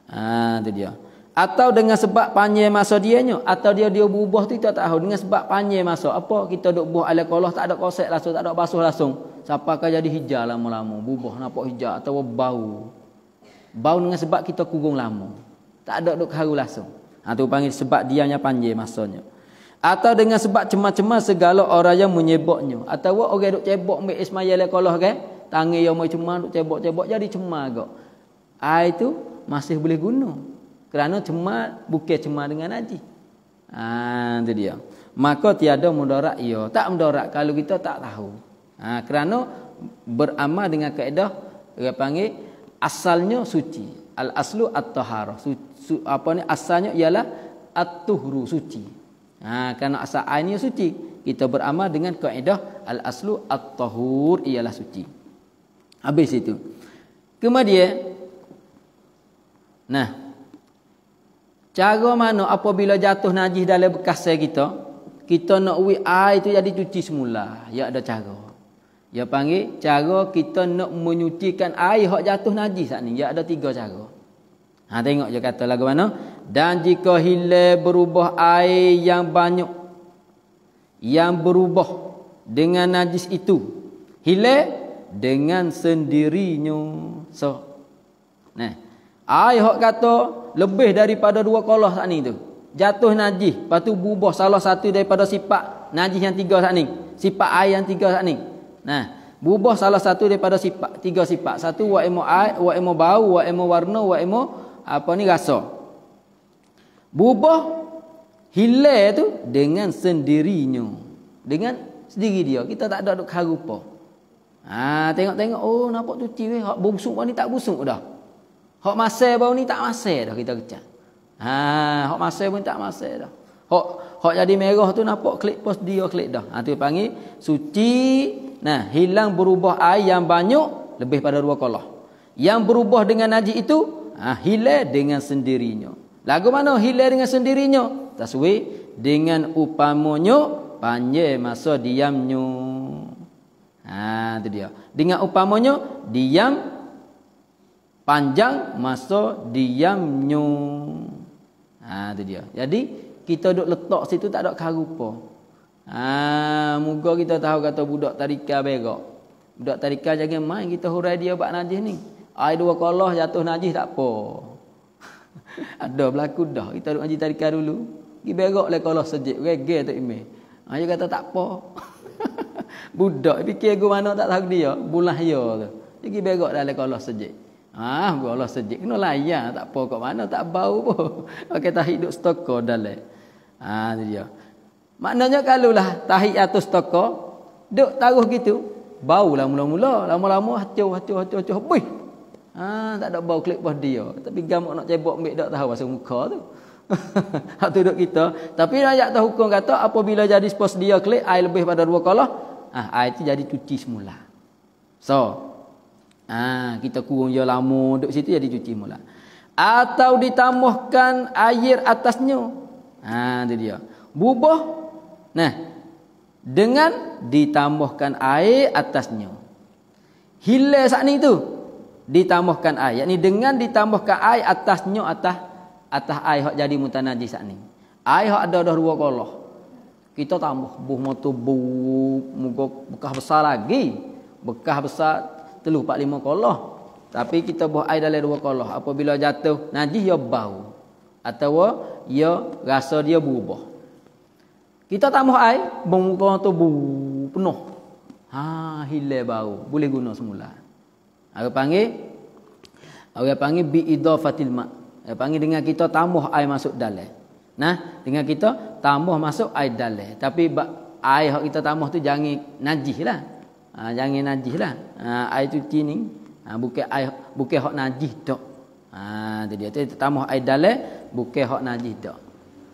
ha tu dia atau dengan sebab panjang masa dianya atau dia dia berubah tu kita tak tahu dengan sebab panjang masa apa kita duk buah ala kolah tak ada kosek langsung tak ada basuh langsung siapa akan jadi hijau lama-lama berubah nampak hijau atau bau bau dengan sebab kita kurung lama tak ada duk haru langsung ha tu panggil sebab dia nya panjang masanya atau dengan sebab cema-cema segala orang yang menyeboknya atau orang duk cebok ambil ismail ala kolah kan tangi yang cema duk cebok-cebok jadi cema gak ai ha, tu masih boleh guna kerana cemar bukan cemar dengan haji. Ha itu dia. Maka tiada mudarat ya, tak mudarat kalau kita tak tahu. Ha kerana beramal dengan kaedah dia panggil asalnya suci. Al aslu at-taharah. Su, su, apa ni asalnya ialah at-tuhru suci. Ha kerana asal ainya suci, kita beramal dengan kaedah al aslu at-tahur ialah suci. Habis itu. Kemudian nah Cara mana apabila jatuh najis dalam bekas kita, kita nak ui air itu jadi cuci semula. Ya ada cara. Ya panggil cara kita nak menyucikan air hak jatuh najis saat ni. Ya ada tiga cara. Ha tengok je kata lagu mana. Dan jika hilal berubah air yang banyak yang berubah dengan najis itu. Hilal dengan sendirinya. So. Nah. Ai hok kata lebih daripada dua qolah sat ni tu. Jatuh najis, patu tu bubuh salah satu daripada sifat najis yang tiga sat ni. Sifat air yang tiga sat ni. Nah, bubuh salah satu daripada sifat tiga sifat. Satu wa emo ai, wa emo bau, wa emo warna, wa emo apa ni rasa. Bubuh hile tu dengan sendirinya. Dengan sendiri dia. Kita tak ada duk harupa. Ha, tengok-tengok oh nampak tu cuci weh, hak busuk ni tak busuk dah. Hak masai baru ni tak masai dah kita kecah. Ha, hak masai pun tak masai dah. Hak hak jadi merah tu nampak klik pos dia klik dah. Ha tu panggil suci. Nah, hilang berubah air yang banyak lebih pada dua kolah. Yang berubah dengan najis itu ha, hilang dengan sendirinya. Lagu mana hilang dengan sendirinya? Taswi dengan upamonyo panje masa diamnyo. Ha tu dia. Dengan upamonyo diam panjang masa diamnyo. Ha tu dia. Jadi kita duk letak situ tak ada karupa. Ha moga kita tahu kata budak tarika berak. Budak tarika jangan main kita hurai dia bab najis ni. Air dua kolah jatuh najis tak apa. Ada berlaku dah. Kita duk ngaji tarika dulu. Gi beraklah kolah sejik gege tu ime. Ha dia kata tak apa. budak fikir gua mana tak tahu dia. Bulah ya tu. Jadi pergi berak dalam kolah sejik. Ah, gua Allah sejik kena layan, tak apa kat mana tak bau pun. Okey tahi duk stoko dalek. Ah, tu dia. Maknanya kalau lah tahi atau stoko duk taruh gitu, baulah mula-mula, lama-lama hacau hacau hacau hacau habis. Ah, tak ada bau klik pas dia. Tapi gamak nak cebok ambil tak tahu pasal muka tu. Hak duduk kita. Tapi ayat tahu hukum kata apabila jadi pos dia klik air lebih pada dua kalah, ah air itu jadi cuci semula. So, Ha, kita kurung dia lama duduk situ jadi cuci mula. Atau ditambahkan air atasnya. Ha itu dia. Bubuh nah dengan ditambahkan air atasnya. Hilal saat ini tu ditambahkan air. Yakni dengan ditambahkan air atasnya atas atas air hak jadi mutanaji saat ini. Air hak ada dah dua kolah. Kita tambah buh motor buh muka bekah besar lagi. bekah besar telu Pak lima kolah. Tapi kita buah air dalam dua kolah. Apabila jatuh, najis ia bau. Atau ia rasa dia berubah. Kita tak buah air, bengkau tu bu, penuh. Ha, hilir bau. Boleh guna semula. Aku panggil aku panggil bi idafatil mak. Orang panggil dengan kita tambah air masuk dalam. Nah, dengan kita tambah masuk air dalam. Tapi air yang kita tambah tu jangan najis lah. Ha, jangan najis lah. Ha, air cuci ni. Ha, bukan air. Bukan hak najis tak. Ha, itu dia. Tetamu air dalai. Bukan hak najis tak.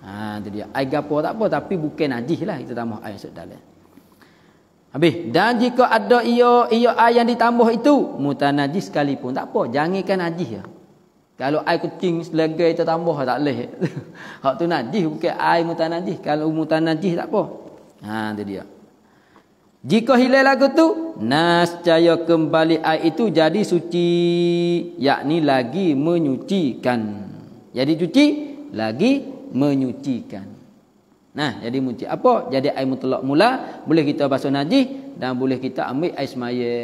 Ha, itu dia. Air gapur tak apa. Tapi bukan najis lah. Itu tamu air sudah dalai. Habis. Dan jika ada ia, ia air yang ditambah itu. Mutan najis sekalipun. Tak apa. Jangankan najis ya. Kalau air kucing itu tambah tak leh. Hak tu najis bukan air mutan najis. Kalau mutan najis tak apa. Ha, itu dia. Jika hilang lagu tu, nascaya kembali air itu jadi suci, yakni lagi menyucikan. Jadi cuci lagi menyucikan. Nah, jadi muci apa? Jadi air mutlak mula boleh kita basuh najis dan boleh kita ambil air semaya.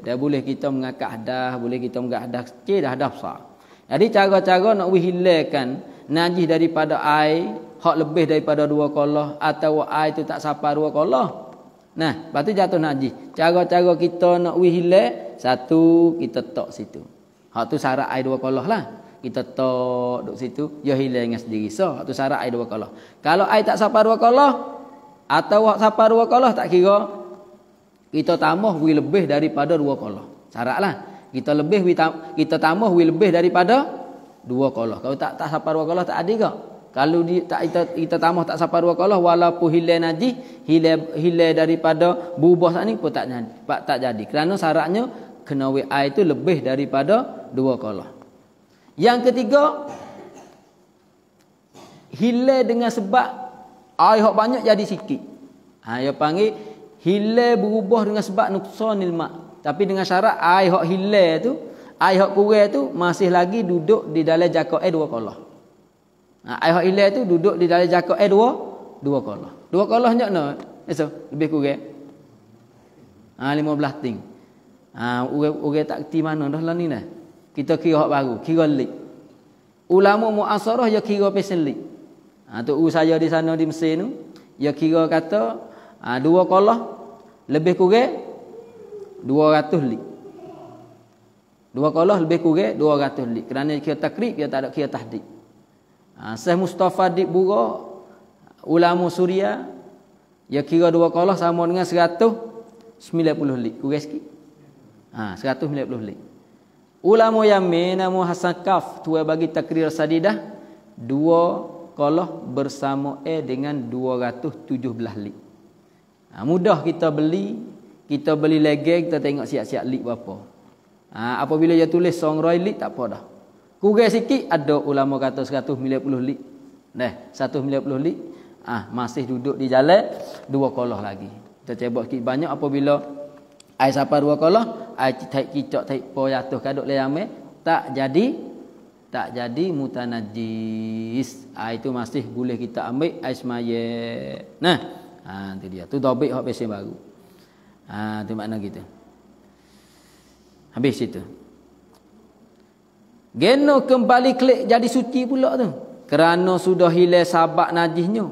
Dan boleh kita mengangkat hadas, boleh kita mengangkat hadas kecil, hadas besar. Jadi cara-cara nak hilangkan najis daripada air hak lebih daripada dua kolah atau air itu tak sampai dua kolah Nah, batu jatuh najis. Cara-cara kita nak wihilek, satu, kita tok situ. Hak tu syarat air dua kolah lah. Kita tok duduk situ, ya hilek dengan sendiri. So, hak tu syarat air dua kolah. Kalau air tak sapa dua kolah, atau hak sapa dua kolah, tak kira. Kita tambah wih lebih daripada dua kolah. Syarat lah. Kita lebih, kita tambah wih lebih daripada dua kolah. Kalau tak tak sapa dua kolah, tak ada ke? kalau di, tak, kita, kita tambah tak sampai dua kalah walaupun hilai najis hilai hilai daripada bubuh sat ni pun tak jadi tak, tak jadi kerana syaratnya kena wi itu lebih daripada dua kalah yang ketiga hilai dengan sebab air hok banyak jadi sikit ha dia panggil hilai berubah dengan sebab nuksanil mak tapi dengan syarat air hok hilai tu air hok kurang tu masih lagi duduk di dalam jakaat dua kalah Ha, air hilal tu duduk di dalam jakak eh dua, dua kolah. Dua kolah nyak no. Eso, lebih kurang. Ah lima belah ting. Ah ha, orang-orang tak kerti mana dah lah ni dah. Kita kira hak baru, kira lik. Ulama muasarah ya kira pesen lik. Ah ha, tu saya di sana di Mesir tu, ya kira kata ha, dua kolah lebih kurang 200 lik. Dua kolah lebih kurang 200 lik. Kerana kira takrib, kira tak ada kira tahdid. Ah, Syekh Mustafa Dib Bura, ulama Suria, ya kira dua kolah sama dengan 190 lik. Kurang sikit. ah ha, 190 lik. Ulama Yamin nama Hasan Kaf tua bagi takrir sadidah dua kolah bersama A dengan 217 lik. Ha, mudah kita beli, kita beli lagi kita tengok siap-siap lik berapa. Ah, apabila dia tulis song roy tak apa dah. Kurang sikit ada ulama kata 150 lik. Nah, puluh li, ah masih duduk di jalan dua kolah lagi. Kita cebok sikit banyak apabila air sapa dua kolah, air taik kicok taik po jatuh kaduk leyame tak jadi tak jadi mutanajis. Ah itu masih boleh kita ambil air semaya. Nah, ah itu dia. Tu topik hok besi baru. Ah itu makna kita. Habis situ. Geno kembali klik jadi suci pula tu. Kerana sudah hilang sabak najisnya.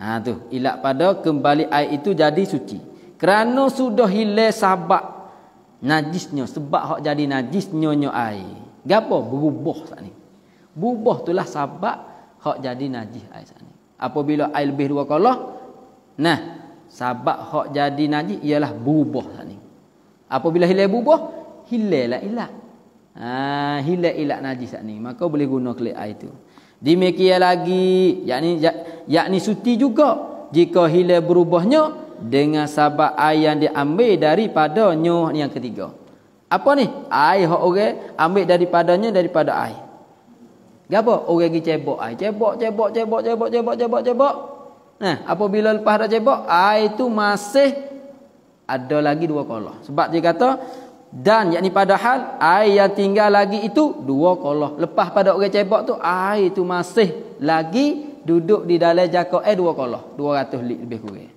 Ha tu, ilat pada kembali air itu jadi suci. Kerana sudah hilang sabak najisnya sebab hak jadi najis nyonyo air. Gapo berubah sat ni. Berubah itulah sabak hak jadi najis air sat ni. Apabila air lebih dua kali nah sabak hak jadi najis ialah berubah sat ni. Apabila hilang berubah, hilanglah ilat hilat-hilat najis saat ni. Maka boleh guna kelik air tu. Demikian lagi, yakni ya, yakni suti juga. Jika hilat berubahnya dengan sabak air yang diambil daripada nyuh yang ketiga. Apa ni? Air hok orang ambil daripadanya daripada air. Gapo? Orang pergi cebok air. Cebok, cebok, cebok, cebok, cebok, cebok, cebok. Nah, apabila lepas dah cebok, air itu masih ada lagi dua kolah. Sebab dia kata dan yakni padahal air yang tinggal lagi itu dua kolah lepas pada orang cebok tu air itu masih lagi duduk di dalam jakok air eh, dua kolah 200 lit lebih kurang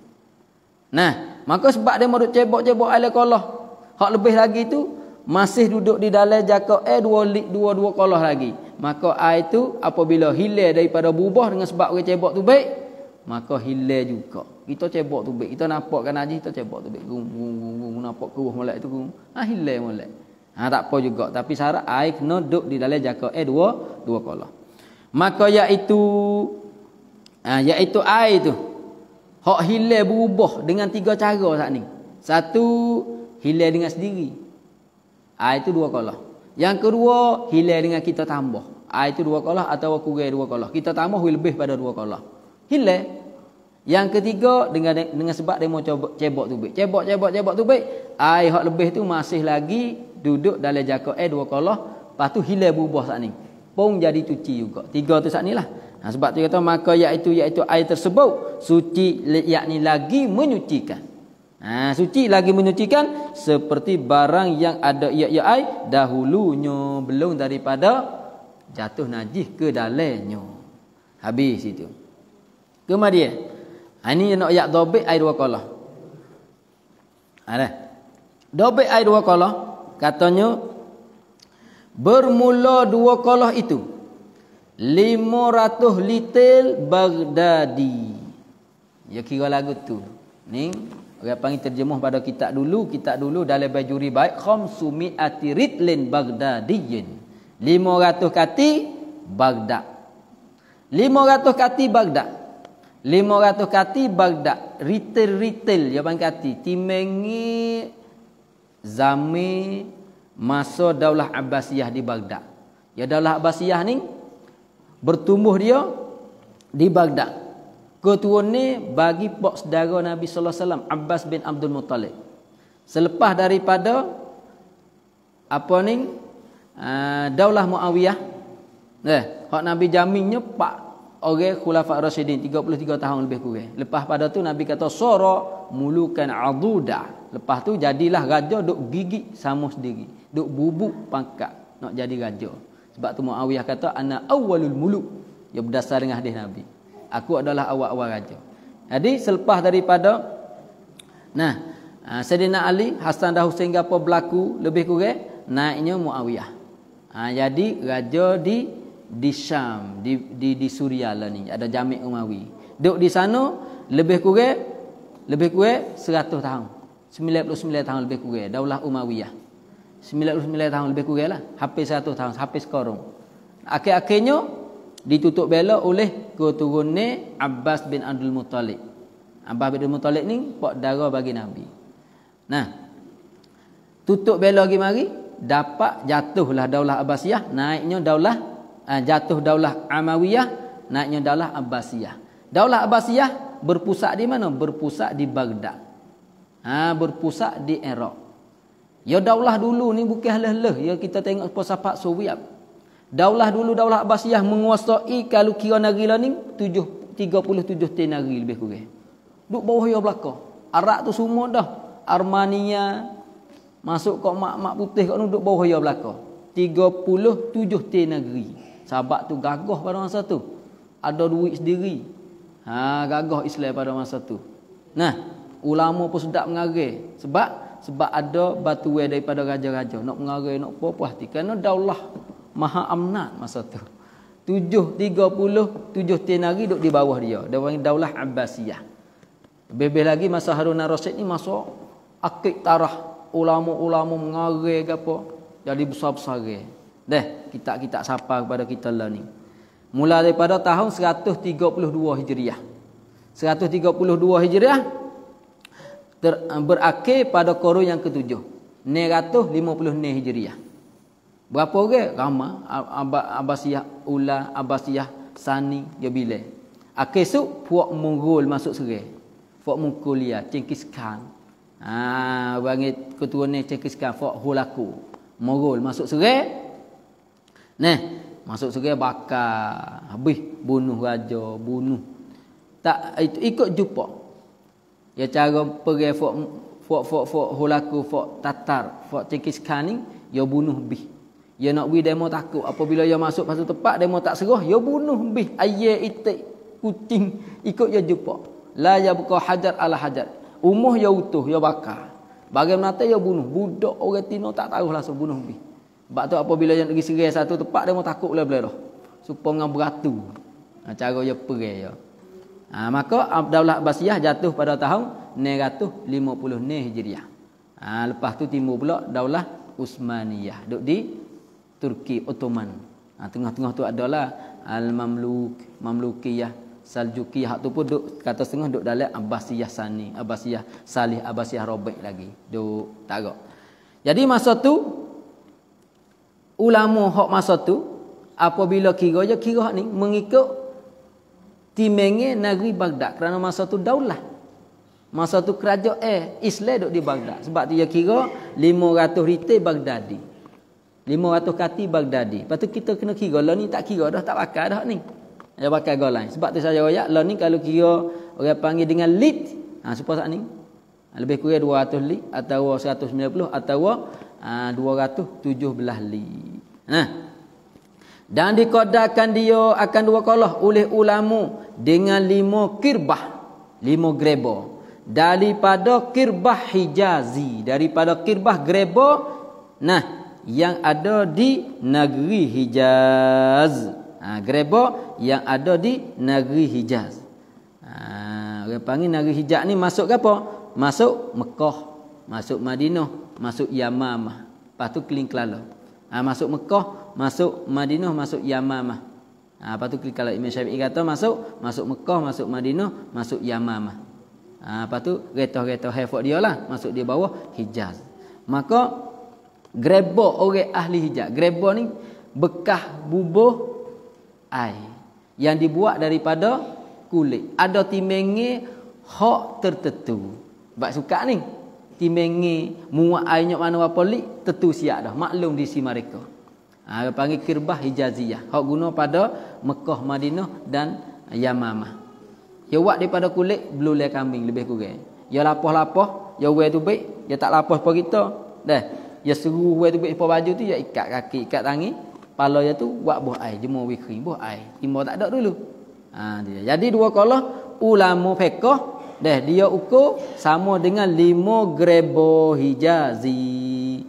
nah maka sebab dia mau cebok-cebok air kolah hak lebih lagi itu masih duduk di dalam jakok air eh, dua lit dua dua kolah lagi maka air itu apabila hilang daripada bubuh dengan sebab orang cebok tu baik maka hilang juga kita cebok tubik kita nampak kan aji. kita cebok tubik gung gung gung gung nampak keruh molek tu gung ah hilai molek ha tak apa juga tapi syarat ai kena duduk di dalam jaka eh dua dua kolah maka iaitu ha iaitu ai tu hak hilai berubah dengan tiga cara saat ni satu hilai dengan sendiri ai tu dua kolah yang kedua hilai dengan kita tambah ai tu dua kolah atau kurang dua kolah kita tambah lebih pada dua kolah hilai yang ketiga dengan dengan sebab dia mau cebok cebok tu baik. Cebok cebok cebok tu baik. Air hak lebih tu masih lagi duduk dalam jaka eh dua kolah, lepas tu hilang bubuh sat ni. Pun jadi cuci juga. Tiga tu sat nilah. Nah, ha, sebab tu kata maka iaitu iaitu air tersebut suci yakni lagi menyucikan. Nah, ha, suci lagi menyucikan seperti barang yang ada ia ia air dahulunya belum daripada jatuh najis ke dalamnya. Habis itu. Kemudian dia ini ha, nak ayat dobek air dua kolah. Ada. Ha, dobek air dua kolah. Katanya. Bermula dua kolah itu. Lima ratus litil bagdadi. Ya kira lagu tu. Ni. Orang panggil terjemuh pada kitab dulu. Kitab dulu dalam bajuri baik. Khom sumit ati ritlin bagdadiyin. Lima ratus kati bagdad. Lima ratus kati bagdad. 500 kati Baghdad. Retail-retail dia panggil kati. Timengi Zami masa Daulah Abbasiyah di Baghdad. Ya Daulah Abbasiyah ni bertumbuh dia di Baghdad. Ketuan ni bagi pak saudara Nabi saw. Abbas bin Abdul Muttalib. Selepas daripada apa ni? Ah, daulah Muawiyah. Eh, hak Nabi jaminnya pak orang khulafa rasyidin 33 tahun lebih kurang lepas pada tu nabi kata sura mulukan aduda lepas tu jadilah raja duk gigit sama sendiri duk bubuk pangkat nak jadi raja sebab tu muawiyah kata ana awwalul muluk Ya berdasar dengan hadis nabi aku adalah awal-awal raja jadi selepas daripada nah ah, Sayyidina Ali Hasan dan Husain gapo berlaku lebih kurang naiknya Muawiyah. Ha, jadi raja di di Syam, di di di Suria lah ni, ada Jamik Umawi. Duduk di sana lebih kurang lebih kurang 100 tahun. 99 tahun lebih kurang Daulah Umayyah. 99 tahun lebih lah. hampir 100 tahun, hampir sekarang. Akhir-akhirnya ditutup belok oleh keturunan Abbas bin Abdul Muttalib. Abbas bin Abdul Muttalib ni pak dara bagi Nabi. Nah. Tutup belok lagi mari, dapat jatuhlah Daulah Abbasiyah, naiknya Daulah Ah, jatuh daulah Amawiyah, naiknya daulah Abbasiyah. Daulah Abbasiyah berpusat di mana? Berpusat di Baghdad. Ha, berpusat di Iraq. Ya daulah dulu ni bukan leh-leh. Ya kita tengok pasapak Soviet. Daulah dulu daulah Abbasiyah menguasai kalau kira negeri lah ni 7, 37 tin negeri lebih kurang. Duk bawah ya belakang. Arak tu semua dah. Armenia masuk kok mak-mak putih kok duduk bawah ya belakang. 37 tin negeri. Sahabat tu gagah pada masa tu. Ada duit sendiri. Ha, gagah Islam pada masa tu. Nah, ulama pun sedap mengarai. Sebab sebab ada batu daripada raja-raja. Nak mengarai, nak apa-apa hati. Kerana daulah maha amnat masa tu. Tujuh, tiga puluh, tujuh tenari duduk di bawah dia. Dia panggil daulah Abbasiyah. lebih lagi masa Harun al-Rasyid ni masa akik tarah ulama-ulama mengarai ke apa. Jadi besar-besar. Dah, kita kita sapa kepada kita lah ni. Mula daripada tahun 132 Hijriah. 132 Hijriah ter, berakhir pada korun yang ketujuh. 950 Hijriah. Berapa orang? Ramah. Ab Abasiyah Ula, Abasiyah Sani, Jabila. Akhir su, Puak mongol masuk seri. Puak Mungkulia, Cengkis Khan. Ah, ha, ketua keturunan Cengkis Khan, Puak Hulaku. mongol masuk seri. Nah, masuk segala bakar, habis bunuh raja, bunuh. Tak itu ikut jumpa. Ya cara pergi fok fok fok fok hulaku fok tatar fok cikis kaning, ya bunuh bih. Ya nak bi demo takut apabila yo ya masuk pasal tepat demo tak serah, yo ya bunuh bih. Aye itik kucing ikut yo ya jumpa. La ya buka hajar ala hajar. Umuh yo utuh, yo bakar. Bagaimana yo bunuh. Budak orang Tino tak tahu langsung bunuh bih. Sebab tu apabila yang pergi serai satu tempat dia mau takut lah bela-bela dah. Supa dengan beratu. Ha, cara dia perai dia. Ha, maka Abdullah Basiyah jatuh pada tahun 950 Hijriah. Ha, lepas tu timbul pula Daulah Usmaniyah. Duduk di Turki Ottoman. Ha, tengah-tengah tu adalah Al-Mamluk, Mamlukiyah, Saljukiyah itu pun duk kata setengah duk dalam Abbasiyah Sani, Abbasiyah Salih, Abbasiyah Robek lagi. Duk tak Jadi masa tu ulama hak masa tu apabila kira je kira hak ni mengikut timenge negeri Baghdad kerana masa tu daulah masa tu kerajaan eh, Islam dok di Baghdad sebab tu dia kira 500 ritai Baghdadi 500 kati Baghdadi lepas tu kita kena kira lah ni tak kira dah tak pakai dah ni dia pakai gol sebab tu saya royak lah ni kalau kira orang panggil dengan lit ha supaya saat ni lebih kurang 200 lit atau 190 atau Ah, uh, 217 li. Nah. Dan dikodakan dia akan dua kolah oleh ulama dengan lima kirbah, lima greba. Daripada kirbah Hijazi, daripada kirbah greba nah yang ada di negeri Hijaz. Ha, greba yang ada di negeri Hijaz. Ah, ha, panggil negeri Hijaz ni masuk ke apa? Masuk Mekah, masuk Madinah masuk Yamamah. Lepas tu keling Kelala. Ha, masuk Mekah, masuk Madinah, masuk Yamamah. Ha, lepas tu keling Kelala. Imam Syafi'i kata masuk, masuk Mekah, masuk Madinah, masuk Yamamah. Ha, lepas tu retoh-retoh hefok dia lah. Masuk dia bawah Hijaz. Maka grebo orang ahli Hijaz. Grebo ni bekah bubuh air. Yang dibuat daripada kulit. Ada timengi hok tertentu. Sebab suka ni timengi muak airnya mana apa tetu siak dah maklum di si mereka ha dia panggil kirbah hijaziyah hak guna pada Mekah Madinah dan Yamamah ya wak daripada kulit belulai kambing lebih kurang ya lapoh-lapoh ya wei tu baik ya tak lapoh apa kita dah ya seru wei tu baik apa tu ya ikat kaki ikat tangi pala dia tu buat buah air jemu wikri buah air timbo tak ada dulu ha dia jadi dua kalah ulama fiqh Deh dia ukur sama dengan 5 grebo hijazi.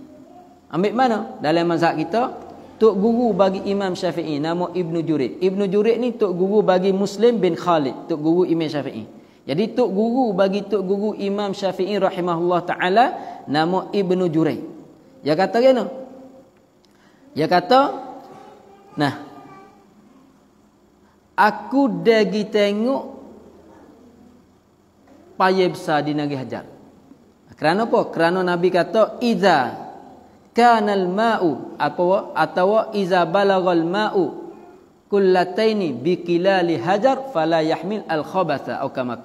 Ambil mana? Dalam mazhab kita, tok guru bagi Imam Syafi'i nama Ibnu Jurid. Ibnu Jurid ni tok guru bagi Muslim bin Khalid, tok guru Imam Syafi'i. Jadi tok guru bagi tok guru Imam Syafi'i rahimahullah taala nama Ibnu Jurid. Dia kata kena. Dia kata nah Aku dah tengok payah besar di negeri Hajar. Kerana apa? Kerana Nabi kata iza kanal ma'u apa wa atau iza balagal ma'u kullataini biqilali hajar fala yahmil al khabatha au kama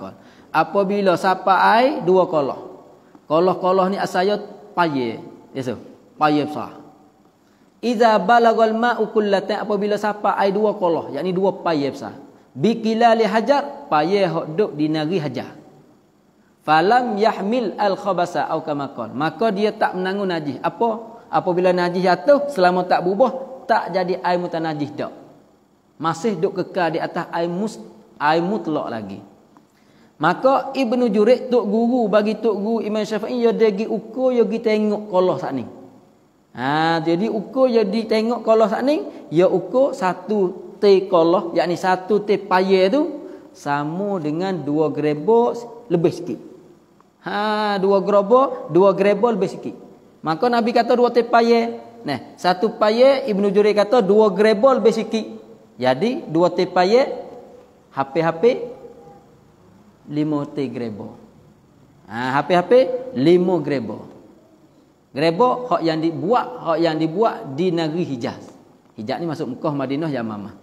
Apabila sapa air dua kolah. Kolah-kolah ni asaya paye. Yesu. Paye besar. Iza balagal ma'u kullatain apabila sapa air dua kolah, yakni dua paye besar. Biqilali hajar paye hok di negeri Hajar falam yahmil al khabasa au kama maka dia tak menanggung najis apa apabila najis jatuh selama tak berubah tak jadi air mutanajis dak masih duk kekal di atas air mus air mutlak lagi maka ibnu jurid tok guru bagi tok guru imam syafi'i yo ya degi ukur yo ya gi tengok kolah sak ni ha jadi uko yo di tengok kolah sak ni yo ya ukur satu te kolah yakni satu te paye tu sama dengan dua gerebok lebih sikit. Ha, dua gerobol, dua grebol besiki. sikit. Maka Nabi kata dua tepaye. Nah, satu paye Ibnu Jurai kata dua grebol besiki. Jadi dua tepaye HP-HP lima te grebo. Ha, HP-HP lima grebo. Grebo, hak yang dibuat, hak yang dibuat di negeri Hijaz. Hijaz ni masuk Mekah Madinah Yamamah.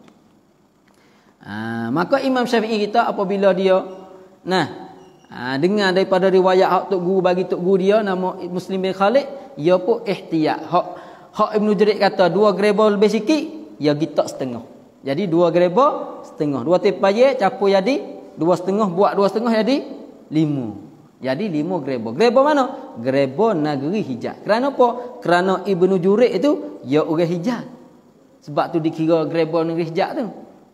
Ha, maka Imam Syafi'i kita apabila dia nah Ha, dengar daripada riwayat hak tok guru bagi tok guru dia nama Muslim bin Khalid, ia pun ihtiyat. Hak hak Ibnu Jurayj kata dua gerabah lebih sikit, ia kita setengah. Jadi dua gerabah setengah. Dua tepai capo jadi dua setengah buat dua setengah jadi lima. Jadi lima gerabah. Gerabah mana? Gerabah negeri Hijaz. Kerana apa? Kerana Ibnu Jurayj itu ia orang Hijaz. Sebab tu dikira gerabah negeri Hijaz tu.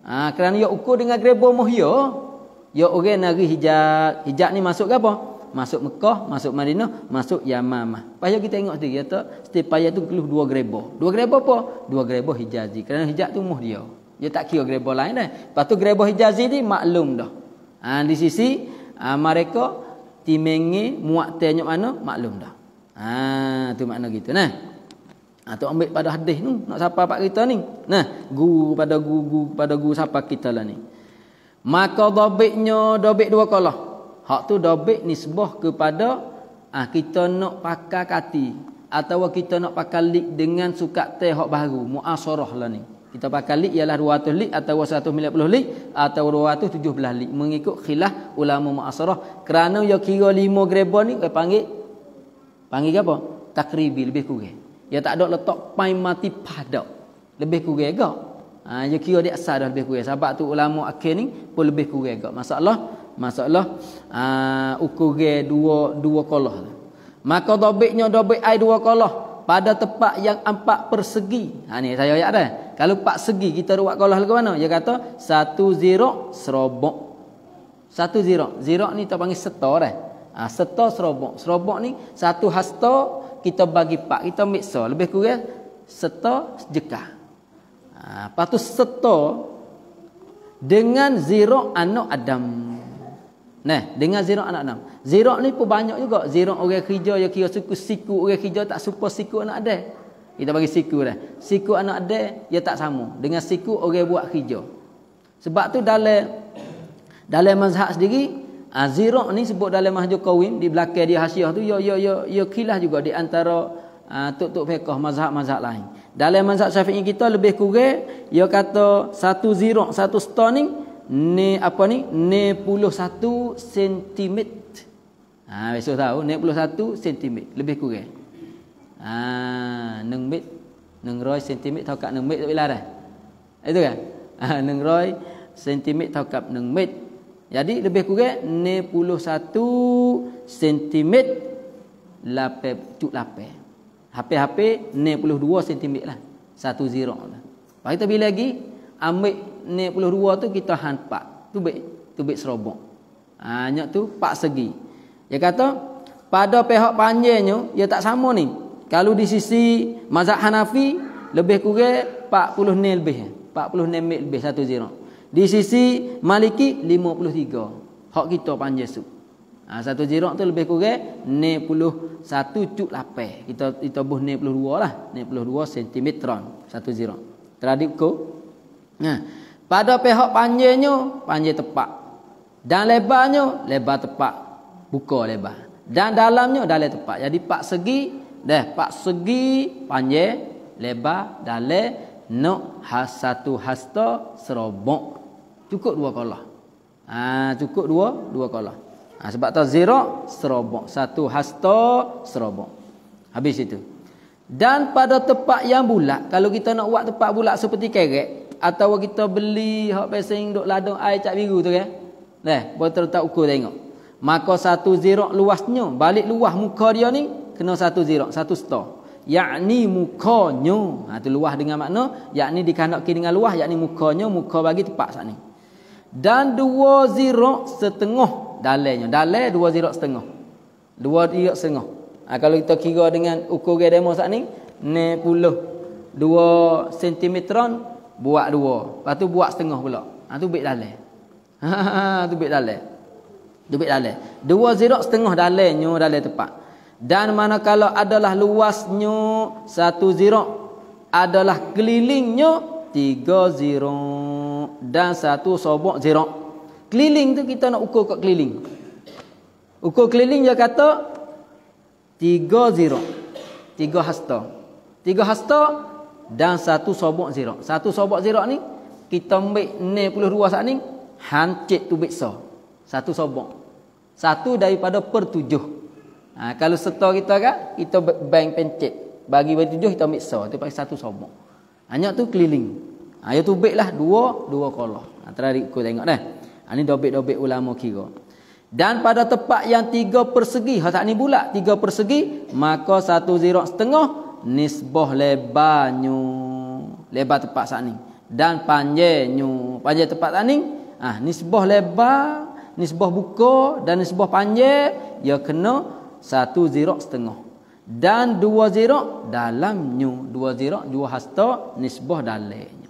Ha, kerana ia ukur dengan gerabah Mohyo. Ya orang negeri hijab. Hijab ni masuk ke apa? Masuk Mekah, masuk Madinah, masuk Yamamah. Payah kita tengok sendiri. Ya Setiap payah tu keluh dua gerabah. Dua gerabah apa? Dua gerabah hijazi. Kerana hijab tu muh dia. Dia tak kira gerabah lain dah. Eh. Lepas tu gerabah hijazi ni maklum dah. Ha, di sisi ha, mereka timengi muak tanya mana maklum dah. Ha, tu makna gitu. Nah. Ha, tu ambil pada hadis ni. Nak siapa pak kita ni? Nah, guru pada guru, guru pada guru siapa kita lah ni. Maka dobeknya dobek dua kalah. Hak tu dobek nisbah kepada ah kita nak pakai kati atau kita nak pakai lik dengan suka teh hak baru muasarah lah ni. Kita pakai lik ialah 200 lik atau 190 lik atau 217 lik mengikut khilaf ulama muasarah kerana ya kira 5 greba ni kau panggil panggil apa? Takribi lebih kurang. Ya tak ada letak pai mati padak. Lebih kurang gak. Ha, dia kira dia asal dah lebih kurang. Sebab tu ulama akhir ni pun lebih kurang juga. Masalah, masalah ha, ukuran dua, dua kolah. Maka dobitnya dobit air dua kolah. Pada tempat yang empat persegi. Ha, ni saya ayat dah. Kalau empat segi kita ruak kolah ke mana? Dia kata satu zirok serobok. Satu zirok. Zirok ni kita panggil setor dah. Ha, setor serobok. Serobok ni satu hasto kita bagi pak Kita mixer. Lebih kurang setor jekah. Ah, patut seto dengan zero anak Adam. Nah, dengan zero anak Adam. Zero ni pun banyak juga. Zero orang kerja yang kira suku siku orang kerja tak suka siku anak ada. Kita bagi siku dah. Siku anak ada ya tak sama dengan siku orang buat kerja. Sebab tu dalam dalam mazhab sendiri ah, Zirok ni sebut dalam Mahjur Qawim Di belakang dia hasiah tu Ya, ya, ya, ya kilah juga di antara uh, Tuk-tuk fekoh mazhab-mazhab lain dalam mazhab Syafi'i kita lebih kurang dia kata satu zirah satu sto ni ni apa ni 91 cm. Ha besok tahu 91 cm lebih kurang. Ha 1 meter 100 cm tau kat 1 meter tak bila dah. Itu kan? Ha 100 cm tau kat 1 meter. Jadi lebih kurang 91 cm 88 Hapir-hapir 92 cm lah. Satu zero lah. Lepas kita pergi lagi, ambil 92 tu kita tu baik, tu baik serobok. Hanya tu pak segi. Dia kata, pada pihak panjangnya, dia tak sama ni. Kalau di sisi mazhab Hanafi, lebih kurang 40 nil lebih. 40 nil lebih, satu zero. Di sisi Maliki, 53. Hak kita panjang suku. Ha, satu jirak tu lebih kurang satu cuk lapai. Kita kita buh 92 lah. 92 cm satu jirak. Teradik ko. Nah, ha, pada pihak panjangnya panjang tepak, Dan lebarnya lebar tepak, Buka lebar. Dan dalamnya dalam tepak. Jadi pak segi deh pak segi panjang lebar dalam no has satu hasta serobok. Cukup dua kolah. Ah ha, cukup dua dua kolah. Ha, sebab tu zirok, serobok. Satu hasto serobok. Habis itu. Dan pada tempat yang bulat, kalau kita nak buat tempat bulat seperti keret, atau kita beli hot pesing duk ladung air cat biru tu kan. leh boleh terletak ukur tengok. Maka satu zirok luasnya, balik luas muka dia ni, kena satu zirok, satu sto Yakni mukanya. Ha, itu luas dengan makna. Yakni dikandalkan dengan luas. Yakni mukanya. Muka bagi tepat saat ini. Dan dua zirok setengah dalainya. Dalai dua zirat setengah. Dua zirat setengah. Ha, kalau kita kira dengan ukuran demo saat ni, ni puluh. Dua sentimetron, buat dua. Lepas tu buat setengah pula. Ha, tu baik dalai. Ha, tu baik dalai. Tu baik dalai. Dua zirat setengah dalainya dalai tepat. Dan mana kalau adalah luasnya satu zirat adalah kelilingnya tiga zirat dan satu sobok zirat. Keliling tu kita nak ukur kat keliling. Ukur keliling dia kata tiga zero. Tiga hasta. Tiga hasta dan satu sobok zero. Satu sobok zero ni kita ambil ni puluh ruas saat ni hancit tu biksa. Satu sobok. Satu daripada per tujuh. Ha, kalau serta kita kan, kita bank pencet. Bagi per tujuh kita ambil so. Itu pakai satu sobok. Hanya tu keliling. Ha, ya tu baiklah dua, dua kolah. Ha, terhadap ikut tengok dah. Ini ah, dobit-dobit ulama kira. Dan pada tempat yang tiga persegi. Hal tak ni bulat. Tiga persegi. Maka satu zirok setengah. Nisbah lebanyu Lebar tempat saat ni. Dan panjangnya. Panjang tempat saat ni. Ah, nisbah lebar. Nisbah buka. Dan nisbah panjang. Ia ya kena satu zirok setengah. Dan dua zirok dalamnya. Dua zirok jua hasta nisbah dalamnya.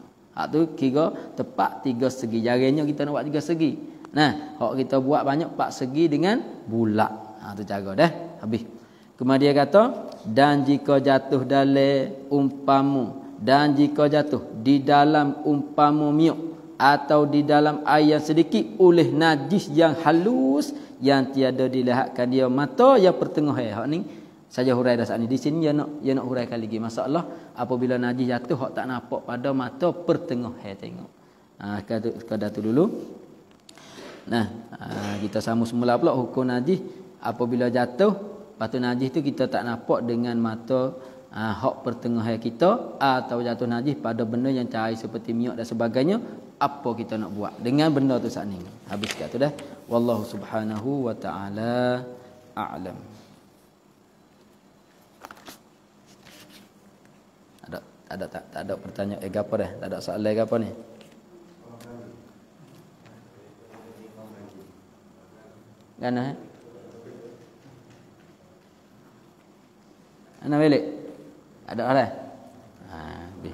Hak tu kira tepat tiga segi. Jarinya kita nak buat tiga segi. Nah, kalau kita buat banyak empat segi dengan bulat. Ha tu cara dah. Habis. Kemudian kata dan jika jatuh dale umpamu dan jika jatuh di dalam umpamu miuk atau di dalam air yang sedikit oleh najis yang halus yang tiada dilihatkan dia mata yang pertengah eh ni saja hurai dah saat Di sini dia ya nak dia ya nak huraikan lagi. Masalah apabila najis jatuh hak tak nampak pada mata pertengah hai tengok. Ah ha, kata tu dulu. Nah, ha, kita sama semula pula hukum najis apabila jatuh batu najis tu kita tak nampak dengan mata ha, hak pertengah hai kita atau jatuh najis pada benda yang cair seperti minyak dan sebagainya apa kita nak buat dengan benda tu saat ni. Habis kat tu dah. Wallahu subhanahu wa ta'ala a'lam. ada tak tak ada pertanyaan eh apa dah tak ada soalan apa ni Gana eh? Ana balik. Ada ada. Lah, eh? Ha, be.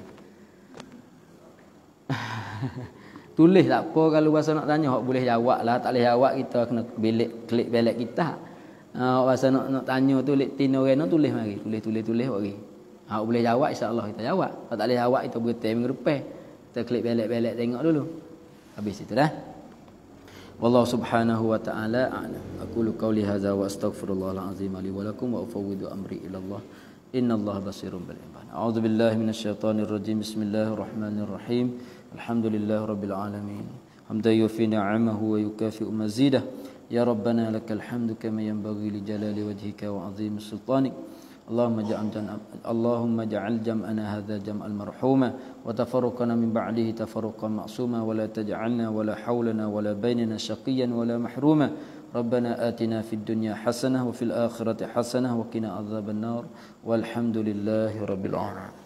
Tulis tak apa kalau bahasa nak tanya hok boleh jawab lah tak boleh jawab kita kena belik klik belik kita. Ha, bahasa nak nak tanya tu lek tin orang nak tulis mari. Tulis tulis tulis bagi. Kalau boleh jawab insya-Allah kita jawab. Kalau tak boleh jawab kita berhenti minggu depan. Kita klik belak-belak tengok dulu. Habis itu dah. والله سبحانه وتعالى أعلم أقول قولي هذا وأستغفر الله العظيم لي ولكم وأفوض أمري إلى الله إن الله بصير بالعباد أعوذ بالله من الشيطان الرجيم بسم الله الرحمن الرحيم الحمد لله رب العالمين حمدا يوفي نعمه ويكافئ مزيده يا ربنا لك الحمد كما ينبغي لجلال وجهك وعظيم سلطانك اللهم اجعل جمع اللهم اجعل جمعنا هذا جمع المرحومة وتفرقنا من بعده تفرقا معصوما ولا تجعلنا ولا حولنا ولا بيننا شقيا ولا محروما ربنا آتنا في الدنيا حسنة وفي الآخرة حسنة وقنا عذاب النار والحمد لله رب العالمين